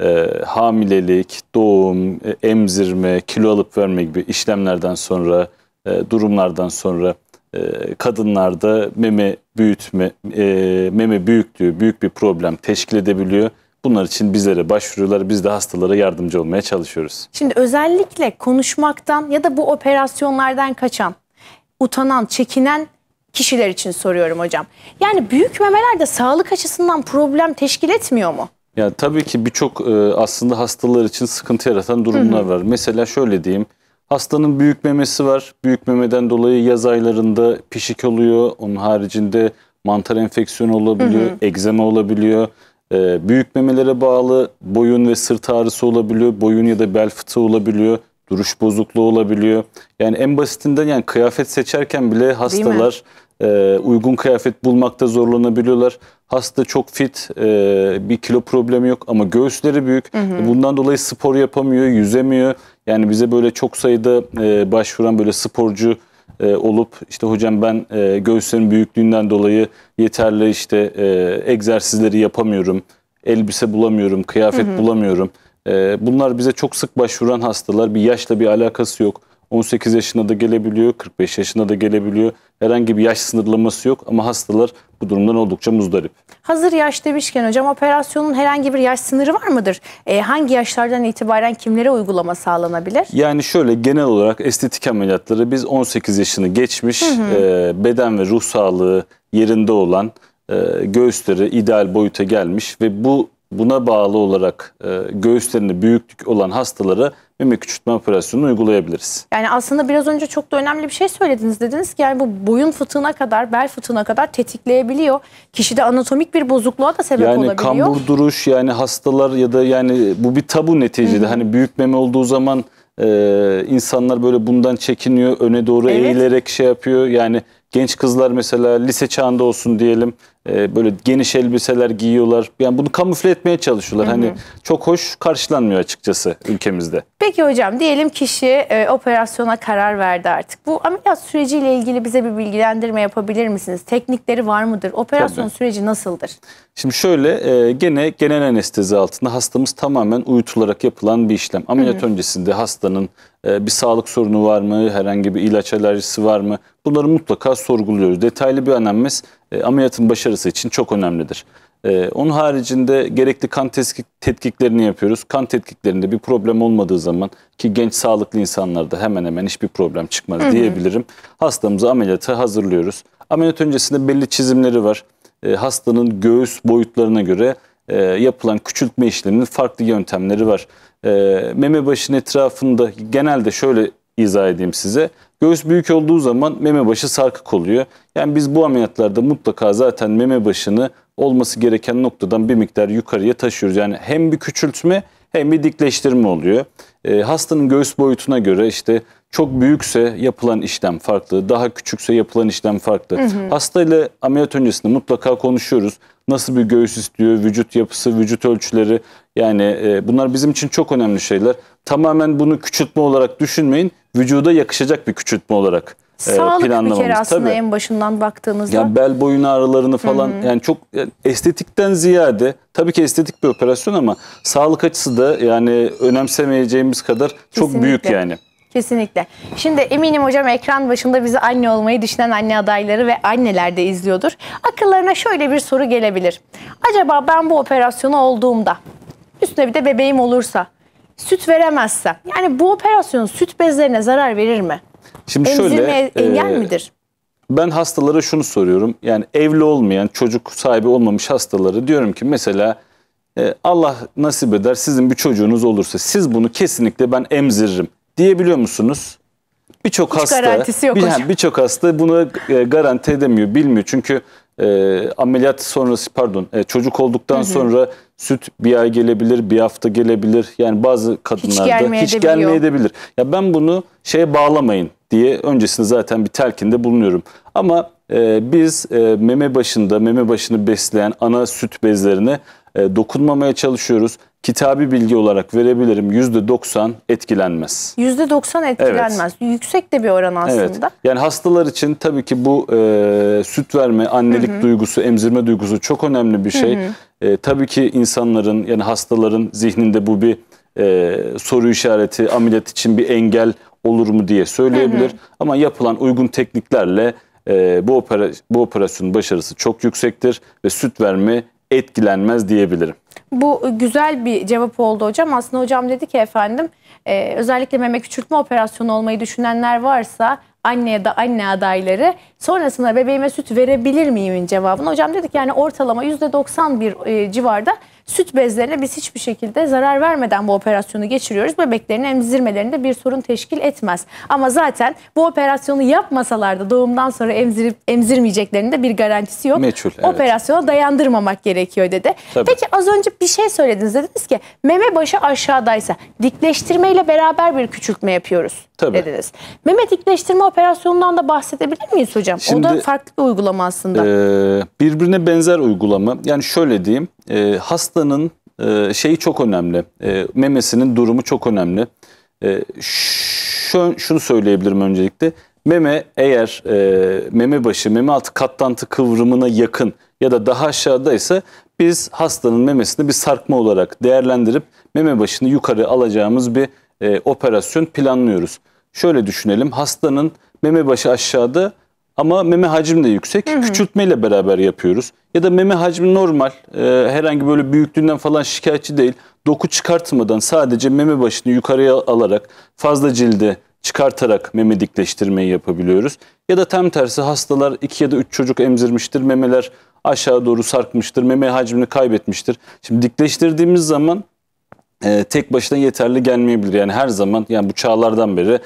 e, hamilelik, doğum, e, emzirme, kilo alıp verme gibi işlemlerden sonra, e, durumlardan sonra e, kadınlarda meme büyütme, e, meme büyüklüğü büyük bir problem teşkil edebiliyor. Bunlar için bizlere başvuruyorlar. Biz de hastalara yardımcı olmaya çalışıyoruz. Şimdi özellikle konuşmaktan ya da bu operasyonlardan kaçan, utanan, çekinen kişiler için soruyorum hocam. Yani büyük memeler de sağlık açısından problem teşkil etmiyor mu? Ya tabii ki birçok e, aslında hastalar için sıkıntı yaratan durumlar var. Mesela şöyle diyeyim. Hastanın büyük memesi var. Büyük memeden dolayı yaz aylarında pişik oluyor. Onun haricinde mantar enfeksiyonu olabiliyor, hı olabiliyor. E, büyük memelere bağlı boyun ve sırt ağrısı olabiliyor. Boyun ya da bel fıtığı olabiliyor. Duruş bozukluğu olabiliyor. Yani en basitinden yani kıyafet seçerken bile hastalar e, uygun kıyafet bulmakta zorlanabiliyorlar. Hasta çok fit, e, bir kilo problemi yok ama göğüsleri büyük. Hı hı. Bundan dolayı spor yapamıyor, yüzemiyor. Yani bize böyle çok sayıda e, başvuran böyle sporcu e, olup işte hocam ben e, göğüslerin büyüklüğünden dolayı yeterli işte e, egzersizleri yapamıyorum, elbise bulamıyorum, kıyafet hı hı. bulamıyorum. E, bunlar bize çok sık başvuran hastalar bir yaşla bir alakası yok. 18 yaşında da gelebiliyor, 45 yaşında da gelebiliyor. Herhangi bir yaş sınırlaması yok ama hastalar bu durumdan oldukça muzdarip. Hazır yaş demişken hocam operasyonun herhangi bir yaş sınırı var mıdır? E, hangi yaşlardan itibaren kimlere uygulama sağlanabilir? Yani şöyle genel olarak estetik ameliyatları biz 18 yaşını geçmiş hı hı. E, beden ve ruh sağlığı yerinde olan e, göğüsleri ideal boyuta gelmiş ve bu buna bağlı olarak e, göğüslerinde büyüklük olan hastalara Meme küçültme operasyonunu uygulayabiliriz. Yani aslında biraz önce çok da önemli bir şey söylediniz. Dediniz ki yani bu boyun fıtığına kadar, bel fıtığına kadar tetikleyebiliyor. Kişide anatomik bir bozukluğa da sebep yani olabiliyor. Yani kambur duruş yani hastalar ya da yani bu bir tabu neticede. Hı -hı. Hani büyük meme olduğu zaman e, insanlar böyle bundan çekiniyor, öne doğru evet. eğilerek şey yapıyor. Yani genç kızlar mesela lise çağında olsun diyelim ee, böyle geniş elbiseler giyiyorlar. Yani bunu kamufle etmeye çalışıyorlar. Hani hı hı. Hani çok hoş karşılanmıyor açıkçası ülkemizde. Peki hocam diyelim kişi e, operasyona karar verdi artık. Bu ameliyat süreciyle ilgili bize bir bilgilendirme yapabilir misiniz? Teknikleri var mıdır? Operasyon Tabii. süreci nasıldır? Şimdi şöyle e, gene genel anestezi altında hastamız tamamen uyutularak yapılan bir işlem. Ameliyat hı hı. öncesinde hastanın ee, bir sağlık sorunu var mı, herhangi bir ilaç alerjisi var mı? Bunları mutlaka sorguluyoruz. Detaylı bir anamnez e, ameliyatın başarısı için çok önemlidir. Ee, onun haricinde gerekli kan tetkiklerini yapıyoruz. Kan tetkiklerinde bir problem olmadığı zaman ki genç sağlıklı insanlarda hemen hemen hiçbir problem çıkmaz hı hı. diyebilirim. Hastamızı ameliyata hazırlıyoruz. Ameliyat öncesinde belli çizimleri var. Ee, hastanın göğüs boyutlarına göre e, yapılan küçültme işleminin farklı yöntemleri var. Ee, meme başının etrafında genelde şöyle izah edeyim size. Göğüs büyük olduğu zaman meme başı sarkık oluyor. Yani biz bu ameliyatlarda mutlaka zaten meme başını olması gereken noktadan bir miktar yukarıya taşıyoruz. Yani hem bir küçültme hem bir dikleştirme oluyor. E, hastanın göğüs boyutuna göre işte çok büyükse yapılan işlem farklı, daha küçükse yapılan işlem farklı. Hı hı. Hastayla ameliyat öncesinde mutlaka konuşuyoruz nasıl bir göğüs istiyor, vücut yapısı, vücut ölçüleri yani e, bunlar bizim için çok önemli şeyler. Tamamen bunu küçültme olarak düşünmeyin, vücuda yakışacak bir küçültme olarak e, Sağlık planlamamız. bir kere aslında Tabii. en başından baktığımızda. Yani bel boyun ağrılarını falan Hı-hı. yani çok yani e, estetikten ziyade tabii ki estetik bir operasyon ama sağlık açısı da yani önemsemeyeceğimiz kadar Kesinlikle. çok büyük yani. Kesinlikle. Şimdi eminim hocam ekran başında bizi anne olmayı düşünen anne adayları ve anneler de izliyordur. Akıllarına şöyle bir soru gelebilir. Acaba ben bu operasyonu olduğumda üstüne bir de bebeğim olursa süt veremezsem yani bu operasyon süt bezlerine zarar verir mi? Şimdi Emzirme şöyle e, e, engel e, midir? Ben hastalara şunu soruyorum. Yani evli olmayan, çocuk sahibi olmamış hastaları diyorum ki mesela e, Allah nasip eder sizin bir çocuğunuz olursa siz bunu kesinlikle ben emziririm diyebiliyor musunuz? Birçok hasta, bir, (laughs) birçok hasta bunu e, garanti edemiyor, bilmiyor. Çünkü e, ameliyat sonrası pardon e, çocuk olduktan hı hı. sonra süt bir ay gelebilir bir hafta gelebilir yani bazı kadınlarda hiç gelmeyebilir. Ya ben bunu şeye bağlamayın diye öncesinde zaten bir telkinde bulunuyorum. Ama e, biz e, meme başında meme başını besleyen ana süt bezlerine e, dokunmamaya çalışıyoruz. Kitabi bilgi olarak verebilirim %90 etkilenmez. %90 etkilenmez. Evet. Yüksek de bir oran aslında. Evet. Yani hastalar için tabii ki bu e, süt verme, annelik Hı -hı. duygusu, emzirme duygusu çok önemli bir şey. Hı -hı. E, tabii ki insanların yani hastaların zihninde bu bir e, soru işareti, ameliyat için bir engel olur mu diye söyleyebilir. Hı hı. Ama yapılan uygun tekniklerle e, bu, opera, bu operasyonun başarısı çok yüksektir ve süt verme etkilenmez diyebilirim. Bu güzel bir cevap oldu hocam. Aslında hocam dedi ki efendim e, özellikle meme küçültme operasyonu olmayı düşünenler varsa anne ya da anne adayları sonrasında bebeğime süt verebilir miyimin cevabını. Hocam dedik yani ortalama %90 bir e, civarda süt bezlerine biz hiçbir şekilde zarar vermeden bu operasyonu geçiriyoruz. Bebeklerin emzirmelerinde bir sorun teşkil etmez. Ama zaten bu operasyonu yapmasalar da doğumdan sonra emzirip emzirmeyeceklerinin de bir garantisi yok. Meçhul, evet. Operasyona dayandırmamak gerekiyor dedi. Tabii. Peki az önce bir şey söylediniz dediniz ki meme başı aşağıdaysa dikleştirmeyle beraber bir küçültme yapıyoruz Tabii. dediniz. Meme dikleştirme operasyonundan da bahsedebilir miyiz hocam? Şimdi, o da farklı bir uygulama aslında. E, birbirine benzer uygulama. Yani şöyle diyeyim e, hastanın e, şeyi çok önemli. E, memesinin durumu çok önemli. E, şu, şunu söyleyebilirim öncelikle. Meme eğer e, meme başı, meme altı katlantı kıvrımına yakın ya da daha aşağıdaysa biz hastanın memesini bir sarkma olarak değerlendirip meme başını yukarı alacağımız bir e, operasyon planlıyoruz. Şöyle düşünelim hastanın meme başı aşağıda ama meme hacmi de yüksek. Hı hı. Küçültmeyle beraber yapıyoruz. Ya da meme hacmi normal. E, herhangi böyle büyüklüğünden falan şikayetçi değil. Doku çıkartmadan sadece meme başını yukarıya alarak fazla cildi çıkartarak meme dikleştirmeyi yapabiliyoruz. Ya da tam tersi hastalar 2 ya da 3 çocuk emzirmiştir. Memeler aşağı doğru sarkmıştır. Meme hacmini kaybetmiştir. Şimdi dikleştirdiğimiz zaman e, tek başına yeterli gelmeyebilir. Yani her zaman yani bu çağlardan beri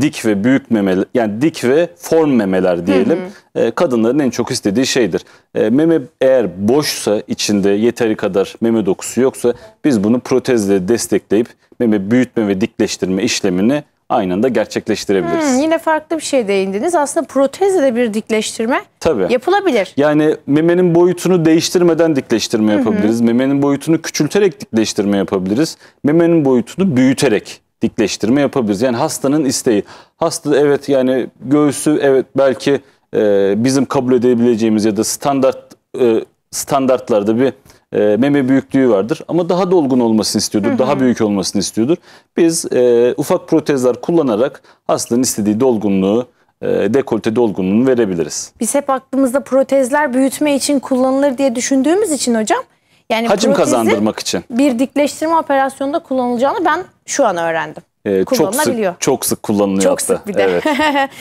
dik ve büyük memeler yani dik ve form memeler diyelim hı hı. E, kadınların en çok istediği şeydir. E, meme eğer boşsa içinde yeteri kadar meme dokusu yoksa biz bunu protezle destekleyip meme büyütme ve dikleştirme işlemini aynı anda gerçekleştirebiliriz. Hmm, yine farklı bir şey değindiniz. Aslında protezle de bir dikleştirme Tabii. yapılabilir. Yani memenin boyutunu değiştirmeden dikleştirme yapabiliriz. Hı hı. Memenin boyutunu küçülterek dikleştirme yapabiliriz. Memenin boyutunu büyüterek dikleştirme yapabiliriz. Yani hastanın isteği. Hasta evet yani göğsü evet belki e, bizim kabul edebileceğimiz ya da standart e, standartlarda bir e, meme büyüklüğü vardır ama daha dolgun olmasını istiyordur, Hı-hı. daha büyük olmasını istiyordur. Biz e, ufak protezler kullanarak hastanın istediği dolgunluğu, e, dekolte dolgunluğunu verebiliriz. Biz hep aklımızda protezler büyütme için kullanılır diye düşündüğümüz için hocam. Yani Hacim kazandırmak için. Bir dikleştirme operasyonunda kullanılacağını ben şu an öğrendim. E, çok sık, çok sık kullanılıyor çok Çok sık bir de. Evet.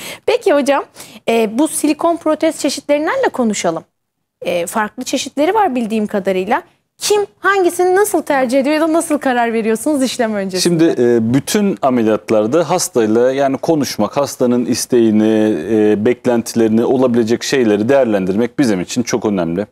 (laughs) Peki hocam e, bu silikon protez çeşitlerinden de konuşalım e, farklı çeşitleri var bildiğim kadarıyla. Kim hangisini nasıl tercih ediyor ya da nasıl karar veriyorsunuz işlem öncesinde? Şimdi e, bütün ameliyatlarda hastayla yani konuşmak, hastanın isteğini, e, beklentilerini, olabilecek şeyleri değerlendirmek bizim için çok önemli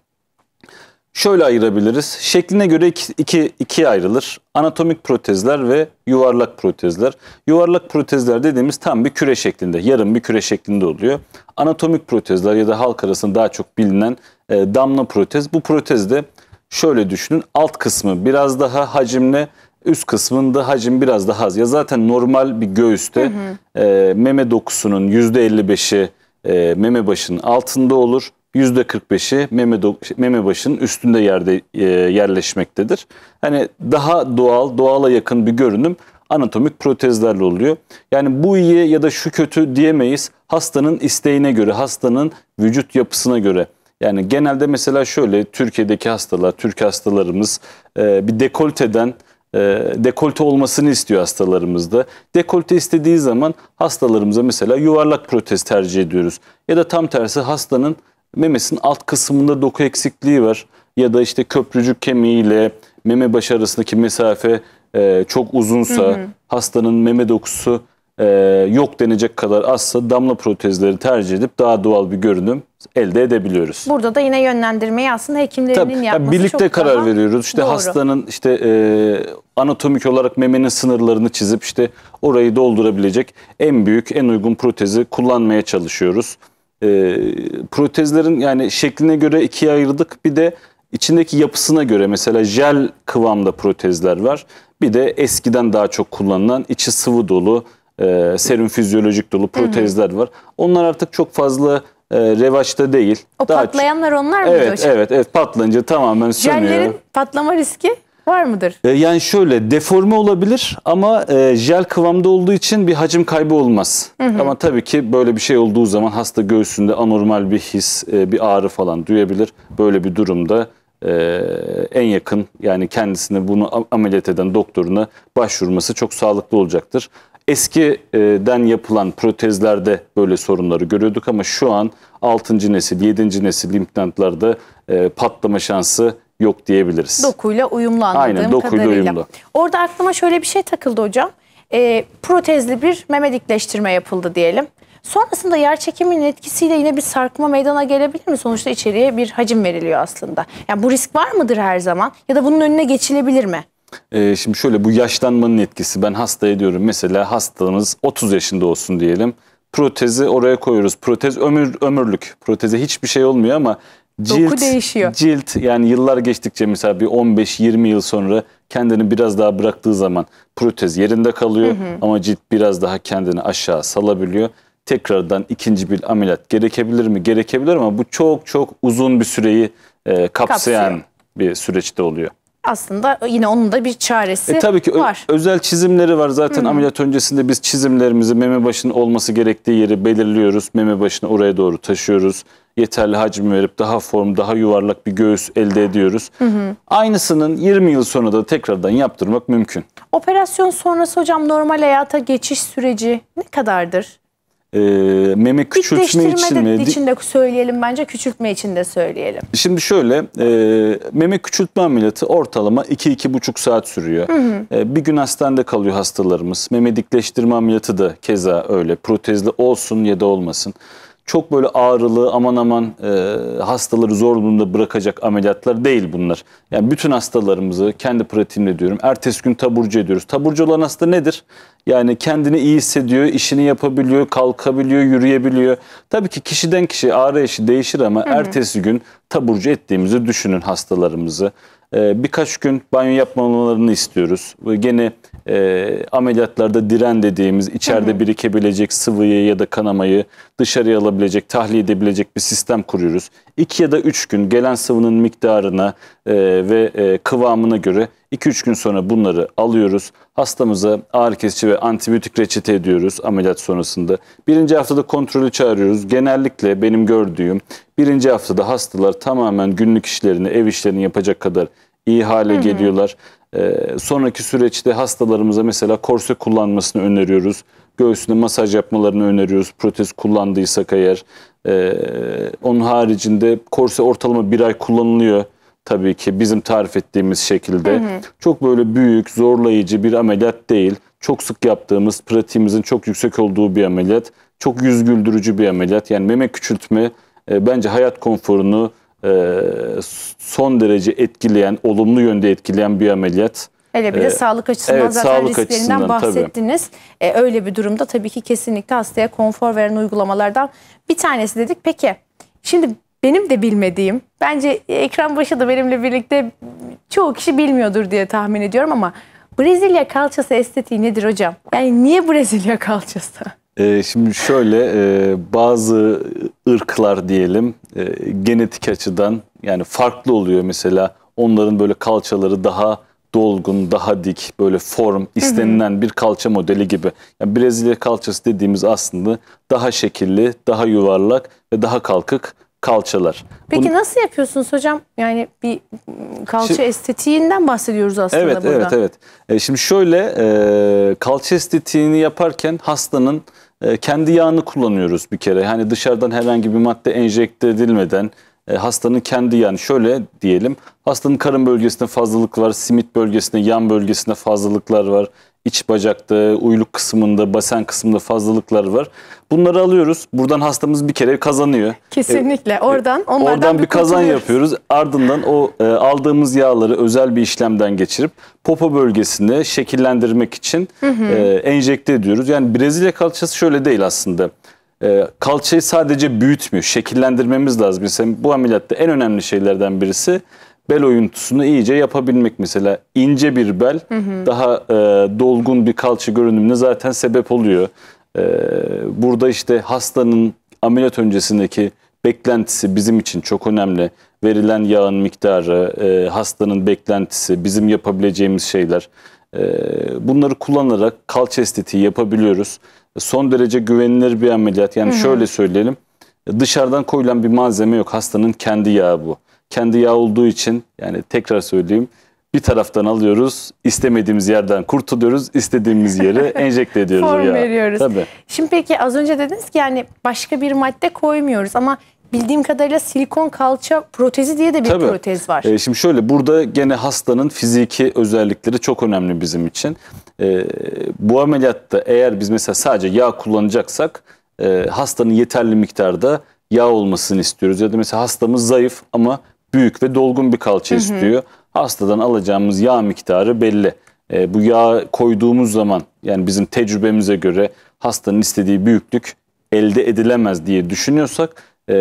şöyle ayırabiliriz. Şekline göre iki, iki, ikiye ayrılır. Anatomik protezler ve yuvarlak protezler. Yuvarlak protezler dediğimiz tam bir küre şeklinde, yarım bir küre şeklinde oluyor. Anatomik protezler ya da halk arasında daha çok bilinen e, damla protez. Bu protezde şöyle düşünün alt kısmı biraz daha hacimli, üst kısmında hacim biraz daha az. Ya zaten normal bir göğüste hı hı. E, meme dokusunun %55'i e, meme başının altında olur. %45'i meme, meme başının üstünde yerde e, yerleşmektedir. Hani daha doğal, doğala yakın bir görünüm anatomik protezlerle oluyor. Yani bu iyi ya da şu kötü diyemeyiz. Hastanın isteğine göre, hastanın vücut yapısına göre. Yani genelde mesela şöyle Türkiye'deki hastalar, Türk hastalarımız e, bir dekolteden e, dekolte olmasını istiyor hastalarımızda. Dekolte istediği zaman hastalarımıza mesela yuvarlak protez tercih ediyoruz. Ya da tam tersi hastanın memesinin alt kısmında doku eksikliği var. Ya da işte köprücük kemiğiyle meme başı arasındaki mesafe e, çok uzunsa, hı hı. hastanın meme dokusu e, yok denecek kadar azsa damla protezleri tercih edip daha doğal bir görünüm elde edebiliyoruz. Burada da yine yönlendirmeyi aslında hekimlerinin Tabii, yapması yani birlikte çok karar daha veriyoruz. İşte doğru. hastanın işte e, anatomik olarak memenin sınırlarını çizip işte orayı doldurabilecek en büyük, en uygun protezi kullanmaya çalışıyoruz. E, protezlerin yani şekline göre ikiye ayırdık. Bir de içindeki yapısına göre mesela jel kıvamda protezler var. Bir de eskiden daha çok kullanılan içi sıvı dolu, e, serum fizyolojik dolu protezler Hı -hı. var. Onlar artık çok fazla e, revaçta değil. O Daha patlayanlar onlar mı evet, hocam? Evet, evet patlayınca tamamen sönüyor. Jellerin patlama riski? Var mıdır? E, yani şöyle deforme olabilir ama e, jel kıvamda olduğu için bir hacim kaybı olmaz. Hı hı. Ama tabii ki böyle bir şey olduğu zaman hasta göğsünde anormal bir his, e, bir ağrı falan duyabilir. Böyle bir durumda ee, en yakın yani kendisini bunu ameliyat eden doktoruna başvurması çok sağlıklı olacaktır. Eskiden yapılan protezlerde böyle sorunları görüyorduk ama şu an 6. nesil, 7. nesil implantlarda e, patlama şansı yok diyebiliriz. Dokuyla uyumlu anladığım Aynen, dokuyla kadarıyla. Uyumlu. Orada aklıma şöyle bir şey takıldı hocam. E, protezli bir meme dikleştirme yapıldı diyelim. Sonrasında yer çekiminin etkisiyle yine bir sarkma meydana gelebilir mi? Sonuçta içeriye bir hacim veriliyor aslında. Yani bu risk var mıdır her zaman? Ya da bunun önüne geçilebilir mi? Ee, şimdi şöyle bu yaşlanmanın etkisi. Ben hasta ediyorum. Mesela hastamız 30 yaşında olsun diyelim. Protezi oraya koyuyoruz. Protez ömür ömürlük. Proteze hiçbir şey olmuyor ama cilt, doku değişiyor. Cilt yani yıllar geçtikçe mesela bir 15-20 yıl sonra kendini biraz daha bıraktığı zaman protez yerinde kalıyor hı hı. ama cilt biraz daha kendini aşağı salabiliyor. Tekrardan ikinci bir ameliyat gerekebilir mi? Gerekebilir ama bu çok çok uzun bir süreyi e, kapsayan Kapsıyor. bir süreçte oluyor aslında yine onun da bir çaresi e, tabii ki var. özel çizimleri var zaten Hı-hı. ameliyat öncesinde biz çizimlerimizi meme başının olması gerektiği yeri belirliyoruz. Meme başını oraya doğru taşıyoruz. Yeterli hacmi verip daha form, daha yuvarlak bir göğüs elde ediyoruz. Hı-hı. Aynısının 20 yıl sonra da tekrardan yaptırmak mümkün. Operasyon sonrası hocam normal hayata geçiş süreci ne kadardır? e, meme küçültme için mi? için de söyleyelim bence küçültme için de söyleyelim. Şimdi şöyle e, meme küçültme ameliyatı ortalama 2-2,5 saat sürüyor. Hı hı. E, bir gün hastanede kalıyor hastalarımız. Meme dikleştirme ameliyatı da keza öyle protezli olsun ya da olmasın çok böyle ağrılı aman aman e, hastaları zorluğunda bırakacak ameliyatlar değil bunlar. Yani bütün hastalarımızı kendi pratiğimle diyorum. Ertesi gün taburcu ediyoruz. Taburcu olan hasta nedir? Yani kendini iyi hissediyor, işini yapabiliyor, kalkabiliyor, yürüyebiliyor. Tabii ki kişiden kişi ağrı eşi değişir ama Hı-hı. ertesi gün taburcu ettiğimizi düşünün hastalarımızı. Ee, birkaç gün banyo yapmalarını istiyoruz. Gene e, ameliyatlarda diren dediğimiz içeride birikebilecek sıvıyı ya da kanamayı dışarıya alabilecek, tahliye edebilecek bir sistem kuruyoruz. İki ya da üç gün gelen sıvının miktarına e, ve e, kıvamına göre iki üç gün sonra bunları alıyoruz. Hastamıza ağrı kesici ve antibiyotik reçete ediyoruz ameliyat sonrasında. Birinci haftada kontrolü çağırıyoruz. Genellikle benim gördüğüm birinci haftada hastalar tamamen günlük işlerini, ev işlerini yapacak kadar iyi hale Hı -hı. geliyorlar. Ee, sonraki süreçte hastalarımıza mesela korse kullanmasını öneriyoruz. Göğsüne masaj yapmalarını öneriyoruz protez kullandıysak eğer. Ee, onun haricinde korse ortalama bir ay kullanılıyor tabii ki bizim tarif ettiğimiz şekilde. Hı hı. Çok böyle büyük, zorlayıcı bir ameliyat değil. Çok sık yaptığımız, pratiğimizin çok yüksek olduğu bir ameliyat. Çok yüz güldürücü bir ameliyat. Yani meme küçültme e, bence hayat konforunu, e, son derece etkileyen, olumlu yönde etkileyen bir ameliyat. Hele bir de ee, sağlık açısından evet, zaten sağlık risklerinden açısından, bahsettiniz. Tabii. Ee, öyle bir durumda tabii ki kesinlikle hastaya konfor veren uygulamalardan bir tanesi dedik. Peki şimdi benim de bilmediğim, bence ekran başı da benimle birlikte çoğu kişi bilmiyordur diye tahmin ediyorum ama Brezilya kalçası estetiği nedir hocam? Yani niye Brezilya kalçası? Ee, şimdi şöyle e, bazı ırklar diyelim e, genetik açıdan yani farklı oluyor mesela. Onların böyle kalçaları daha dolgun, daha dik, böyle form istenilen bir kalça modeli gibi. Yani Brezilya kalçası dediğimiz aslında daha şekilli, daha yuvarlak ve daha kalkık kalçalar. Peki Bunu, nasıl yapıyorsunuz hocam? Yani bir ıı, kalça şimdi, estetiğinden bahsediyoruz aslında evet, burada. Evet, evet. evet. şimdi şöyle e, kalça estetiğini yaparken hastanın e, kendi yağını kullanıyoruz bir kere. Hani dışarıdan herhangi bir madde enjekte edilmeden e, hastanın kendi yani şöyle diyelim hastanın karın bölgesinde fazlalık var, simit bölgesinde, yan bölgesinde fazlalıklar var iç bacakta, uyluk kısmında, basen kısmında fazlalıklar var. Bunları alıyoruz. Buradan hastamız bir kere kazanıyor. Kesinlikle. E, e, oradan onlardan Oradan bir kazan yapıyoruz. Ardından o e, aldığımız yağları özel bir işlemden geçirip popo bölgesini şekillendirmek için hı hı. E, enjekte ediyoruz. Yani Brezilya kalçası şöyle değil aslında e, kalçayı sadece büyütmüyor. Şekillendirmemiz lazım. Mesela bu ameliyatta en önemli şeylerden birisi bel oyuntusunu iyice yapabilmek mesela ince bir bel hı hı. daha e, dolgun bir kalça görünümüne zaten sebep oluyor. E, burada işte hastanın ameliyat öncesindeki beklentisi bizim için çok önemli. Verilen yağın miktarı, e, hastanın beklentisi, bizim yapabileceğimiz şeyler. E, bunları kullanarak kalça estetiği yapabiliyoruz. Son derece güvenilir bir ameliyat. Yani hı hı. şöyle söyleyelim. Dışarıdan koyulan bir malzeme yok. Hastanın kendi yağı bu. Kendi yağ olduğu için yani tekrar söyleyeyim bir taraftan alıyoruz, istemediğimiz yerden kurtuluyoruz, istediğimiz yere (laughs) enjekte ediyoruz. Form ya. veriyoruz. Tabii. Şimdi peki az önce dediniz ki yani başka bir madde koymuyoruz ama bildiğim kadarıyla silikon kalça protezi diye de bir Tabii. protez var. Ee, şimdi şöyle burada gene hastanın fiziki özellikleri çok önemli bizim için. Ee, bu ameliyatta eğer biz mesela sadece yağ kullanacaksak e, hastanın yeterli miktarda yağ olmasını istiyoruz. Ya da mesela hastamız zayıf ama büyük ve dolgun bir kalça hı hı. istiyor. Hastadan alacağımız yağ miktarı belli. E, bu yağ koyduğumuz zaman yani bizim tecrübemize göre hastanın istediği büyüklük elde edilemez diye düşünüyorsak e,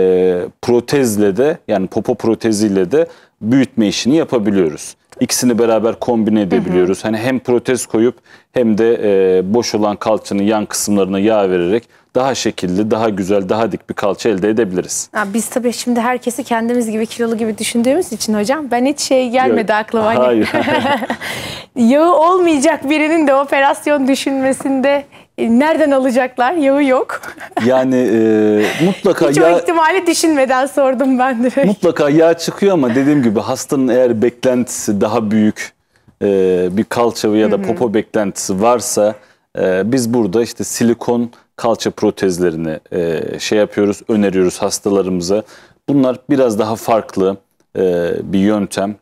protezle de yani popo proteziyle de büyütme işini yapabiliyoruz. İkisini beraber kombine edebiliyoruz. Hı hı. Hani hem protez koyup hem de e, boş olan kalçanın yan kısımlarına yağ vererek daha şekilli, daha güzel, daha dik bir kalça elde edebiliriz. Ya biz tabii şimdi herkesi kendimiz gibi kilolu gibi düşündüğümüz için hocam ben hiç şey gelmedi Yok, aklıma. Hani hayır. Hani, (laughs) yağı olmayacak birinin de operasyon düşünmesinde e, nereden alacaklar? Yağı yok. (laughs) yani e, mutlaka Hiç yağ... o ihtimali düşünmeden sordum ben direkt. (laughs) Mutlaka yağ çıkıyor ama dediğim gibi hastanın eğer beklentisi daha büyük e, bir kalça ya da popo beklentisi varsa e, biz burada işte silikon kalça protezlerini e, şey yapıyoruz, öneriyoruz hastalarımıza. Bunlar biraz daha farklı e, bir yöntem.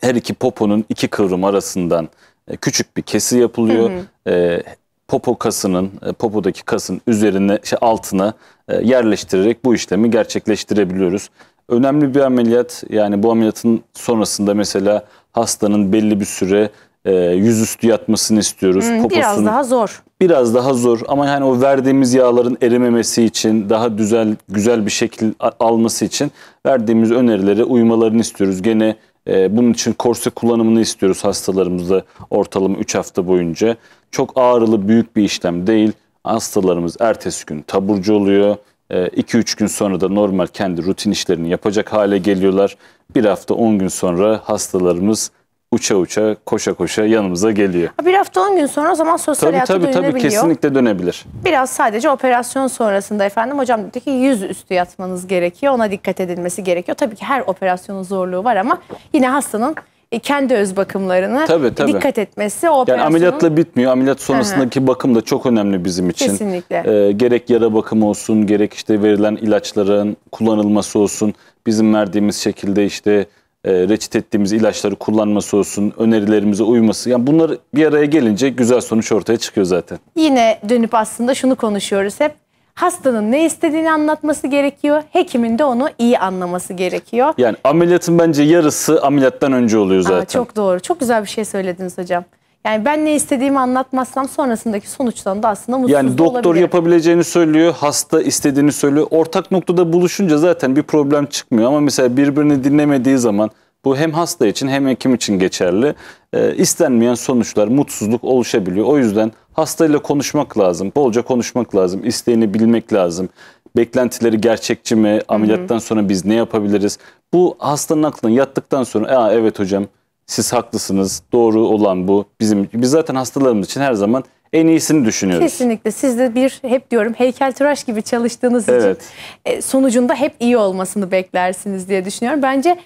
Her iki poponun iki kıvrım arasından e, küçük bir kesi yapılıyor. Hı hı. E, popo kasının, e, popodaki kasın üzerine, şey, altına e, yerleştirerek bu işlemi gerçekleştirebiliyoruz. Önemli bir ameliyat yani bu ameliyatın sonrasında mesela hastanın belli bir süre e, yüzüstü yatmasını istiyoruz. Hmm, Poposunu, biraz daha zor. Biraz daha zor ama yani o verdiğimiz yağların erimemesi için daha güzel güzel bir şekil alması için verdiğimiz önerilere uymalarını istiyoruz. Gene e, bunun için korse kullanımını istiyoruz hastalarımızda ortalama 3 hafta boyunca. Çok ağrılı büyük bir işlem değil. Hastalarımız ertesi gün taburcu oluyor. 2-3 e, gün sonra da normal kendi rutin işlerini yapacak hale geliyorlar. Bir hafta 10 gün sonra hastalarımız uça uça, koşa koşa yanımıza geliyor. Bir hafta 10 gün sonra o zaman sosyal tabii, hayata tabii, Tabii kesinlikle dönebilir. Biraz sadece operasyon sonrasında efendim hocam dedi ki yüz üstü yatmanız gerekiyor. Ona dikkat edilmesi gerekiyor. Tabii ki her operasyonun zorluğu var ama yine hastanın e, kendi öz bakımlarını tabii, tabii. dikkat etmesi o operasyonun... Yani ameliyatla bitmiyor. Ameliyat sonrasındaki Hı -hı. bakım da çok önemli bizim için. Kesinlikle. Ee, gerek yara bakımı olsun, gerek işte verilen ilaçların kullanılması olsun. Bizim verdiğimiz şekilde işte e, ettiğimiz ilaçları kullanması olsun, önerilerimize uyması. Yani bunlar bir araya gelince güzel sonuç ortaya çıkıyor zaten. Yine dönüp aslında şunu konuşuyoruz hep. Hastanın ne istediğini anlatması gerekiyor. Hekimin de onu iyi anlaması gerekiyor. Yani ameliyatın bence yarısı ameliyattan önce oluyor zaten. Aa, çok doğru. Çok güzel bir şey söylediniz hocam. Yani ben ne istediğimi anlatmazsam sonrasındaki sonuçtan da aslında mutsuz Yani doktor olabilirim. yapabileceğini söylüyor, hasta istediğini söylüyor. Ortak noktada buluşunca zaten bir problem çıkmıyor ama mesela birbirini dinlemediği zaman bu hem hasta için hem hekim için geçerli. E, istenmeyen sonuçlar, mutsuzluk oluşabiliyor. O yüzden hastayla konuşmak lazım, bolca konuşmak lazım, isteğini bilmek lazım. Beklentileri gerçekçi mi? Ameliyattan sonra biz ne yapabiliriz? Bu hastanın aklına yattıktan sonra, Aa, evet hocam siz haklısınız, doğru olan bu. Bizim biz zaten hastalarımız için her zaman en iyisini düşünüyoruz. Kesinlikle. Siz de bir hep diyorum heykeltıraş gibi çalıştığınız evet. için e, sonucunda hep iyi olmasını beklersiniz diye düşünüyorum. Bence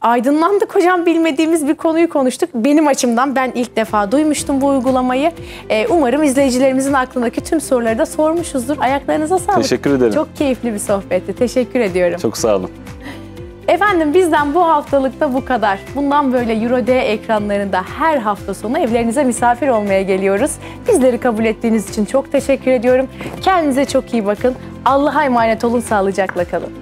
aydınlandık hocam bilmediğimiz bir konuyu konuştuk. Benim açımdan ben ilk defa duymuştum bu uygulamayı. E, umarım izleyicilerimizin aklındaki tüm soruları da sormuşuzdur. Ayaklarınıza sağlık. Teşekkür ederim. Çok keyifli bir sohbetti. Teşekkür ediyorum. Çok sağ olun. Efendim bizden bu haftalıkta bu kadar. Bundan böyle Euro ekranlarında her hafta sonu evlerinize misafir olmaya geliyoruz. Bizleri kabul ettiğiniz için çok teşekkür ediyorum. Kendinize çok iyi bakın. Allah'a emanet olun, sağlıcakla kalın.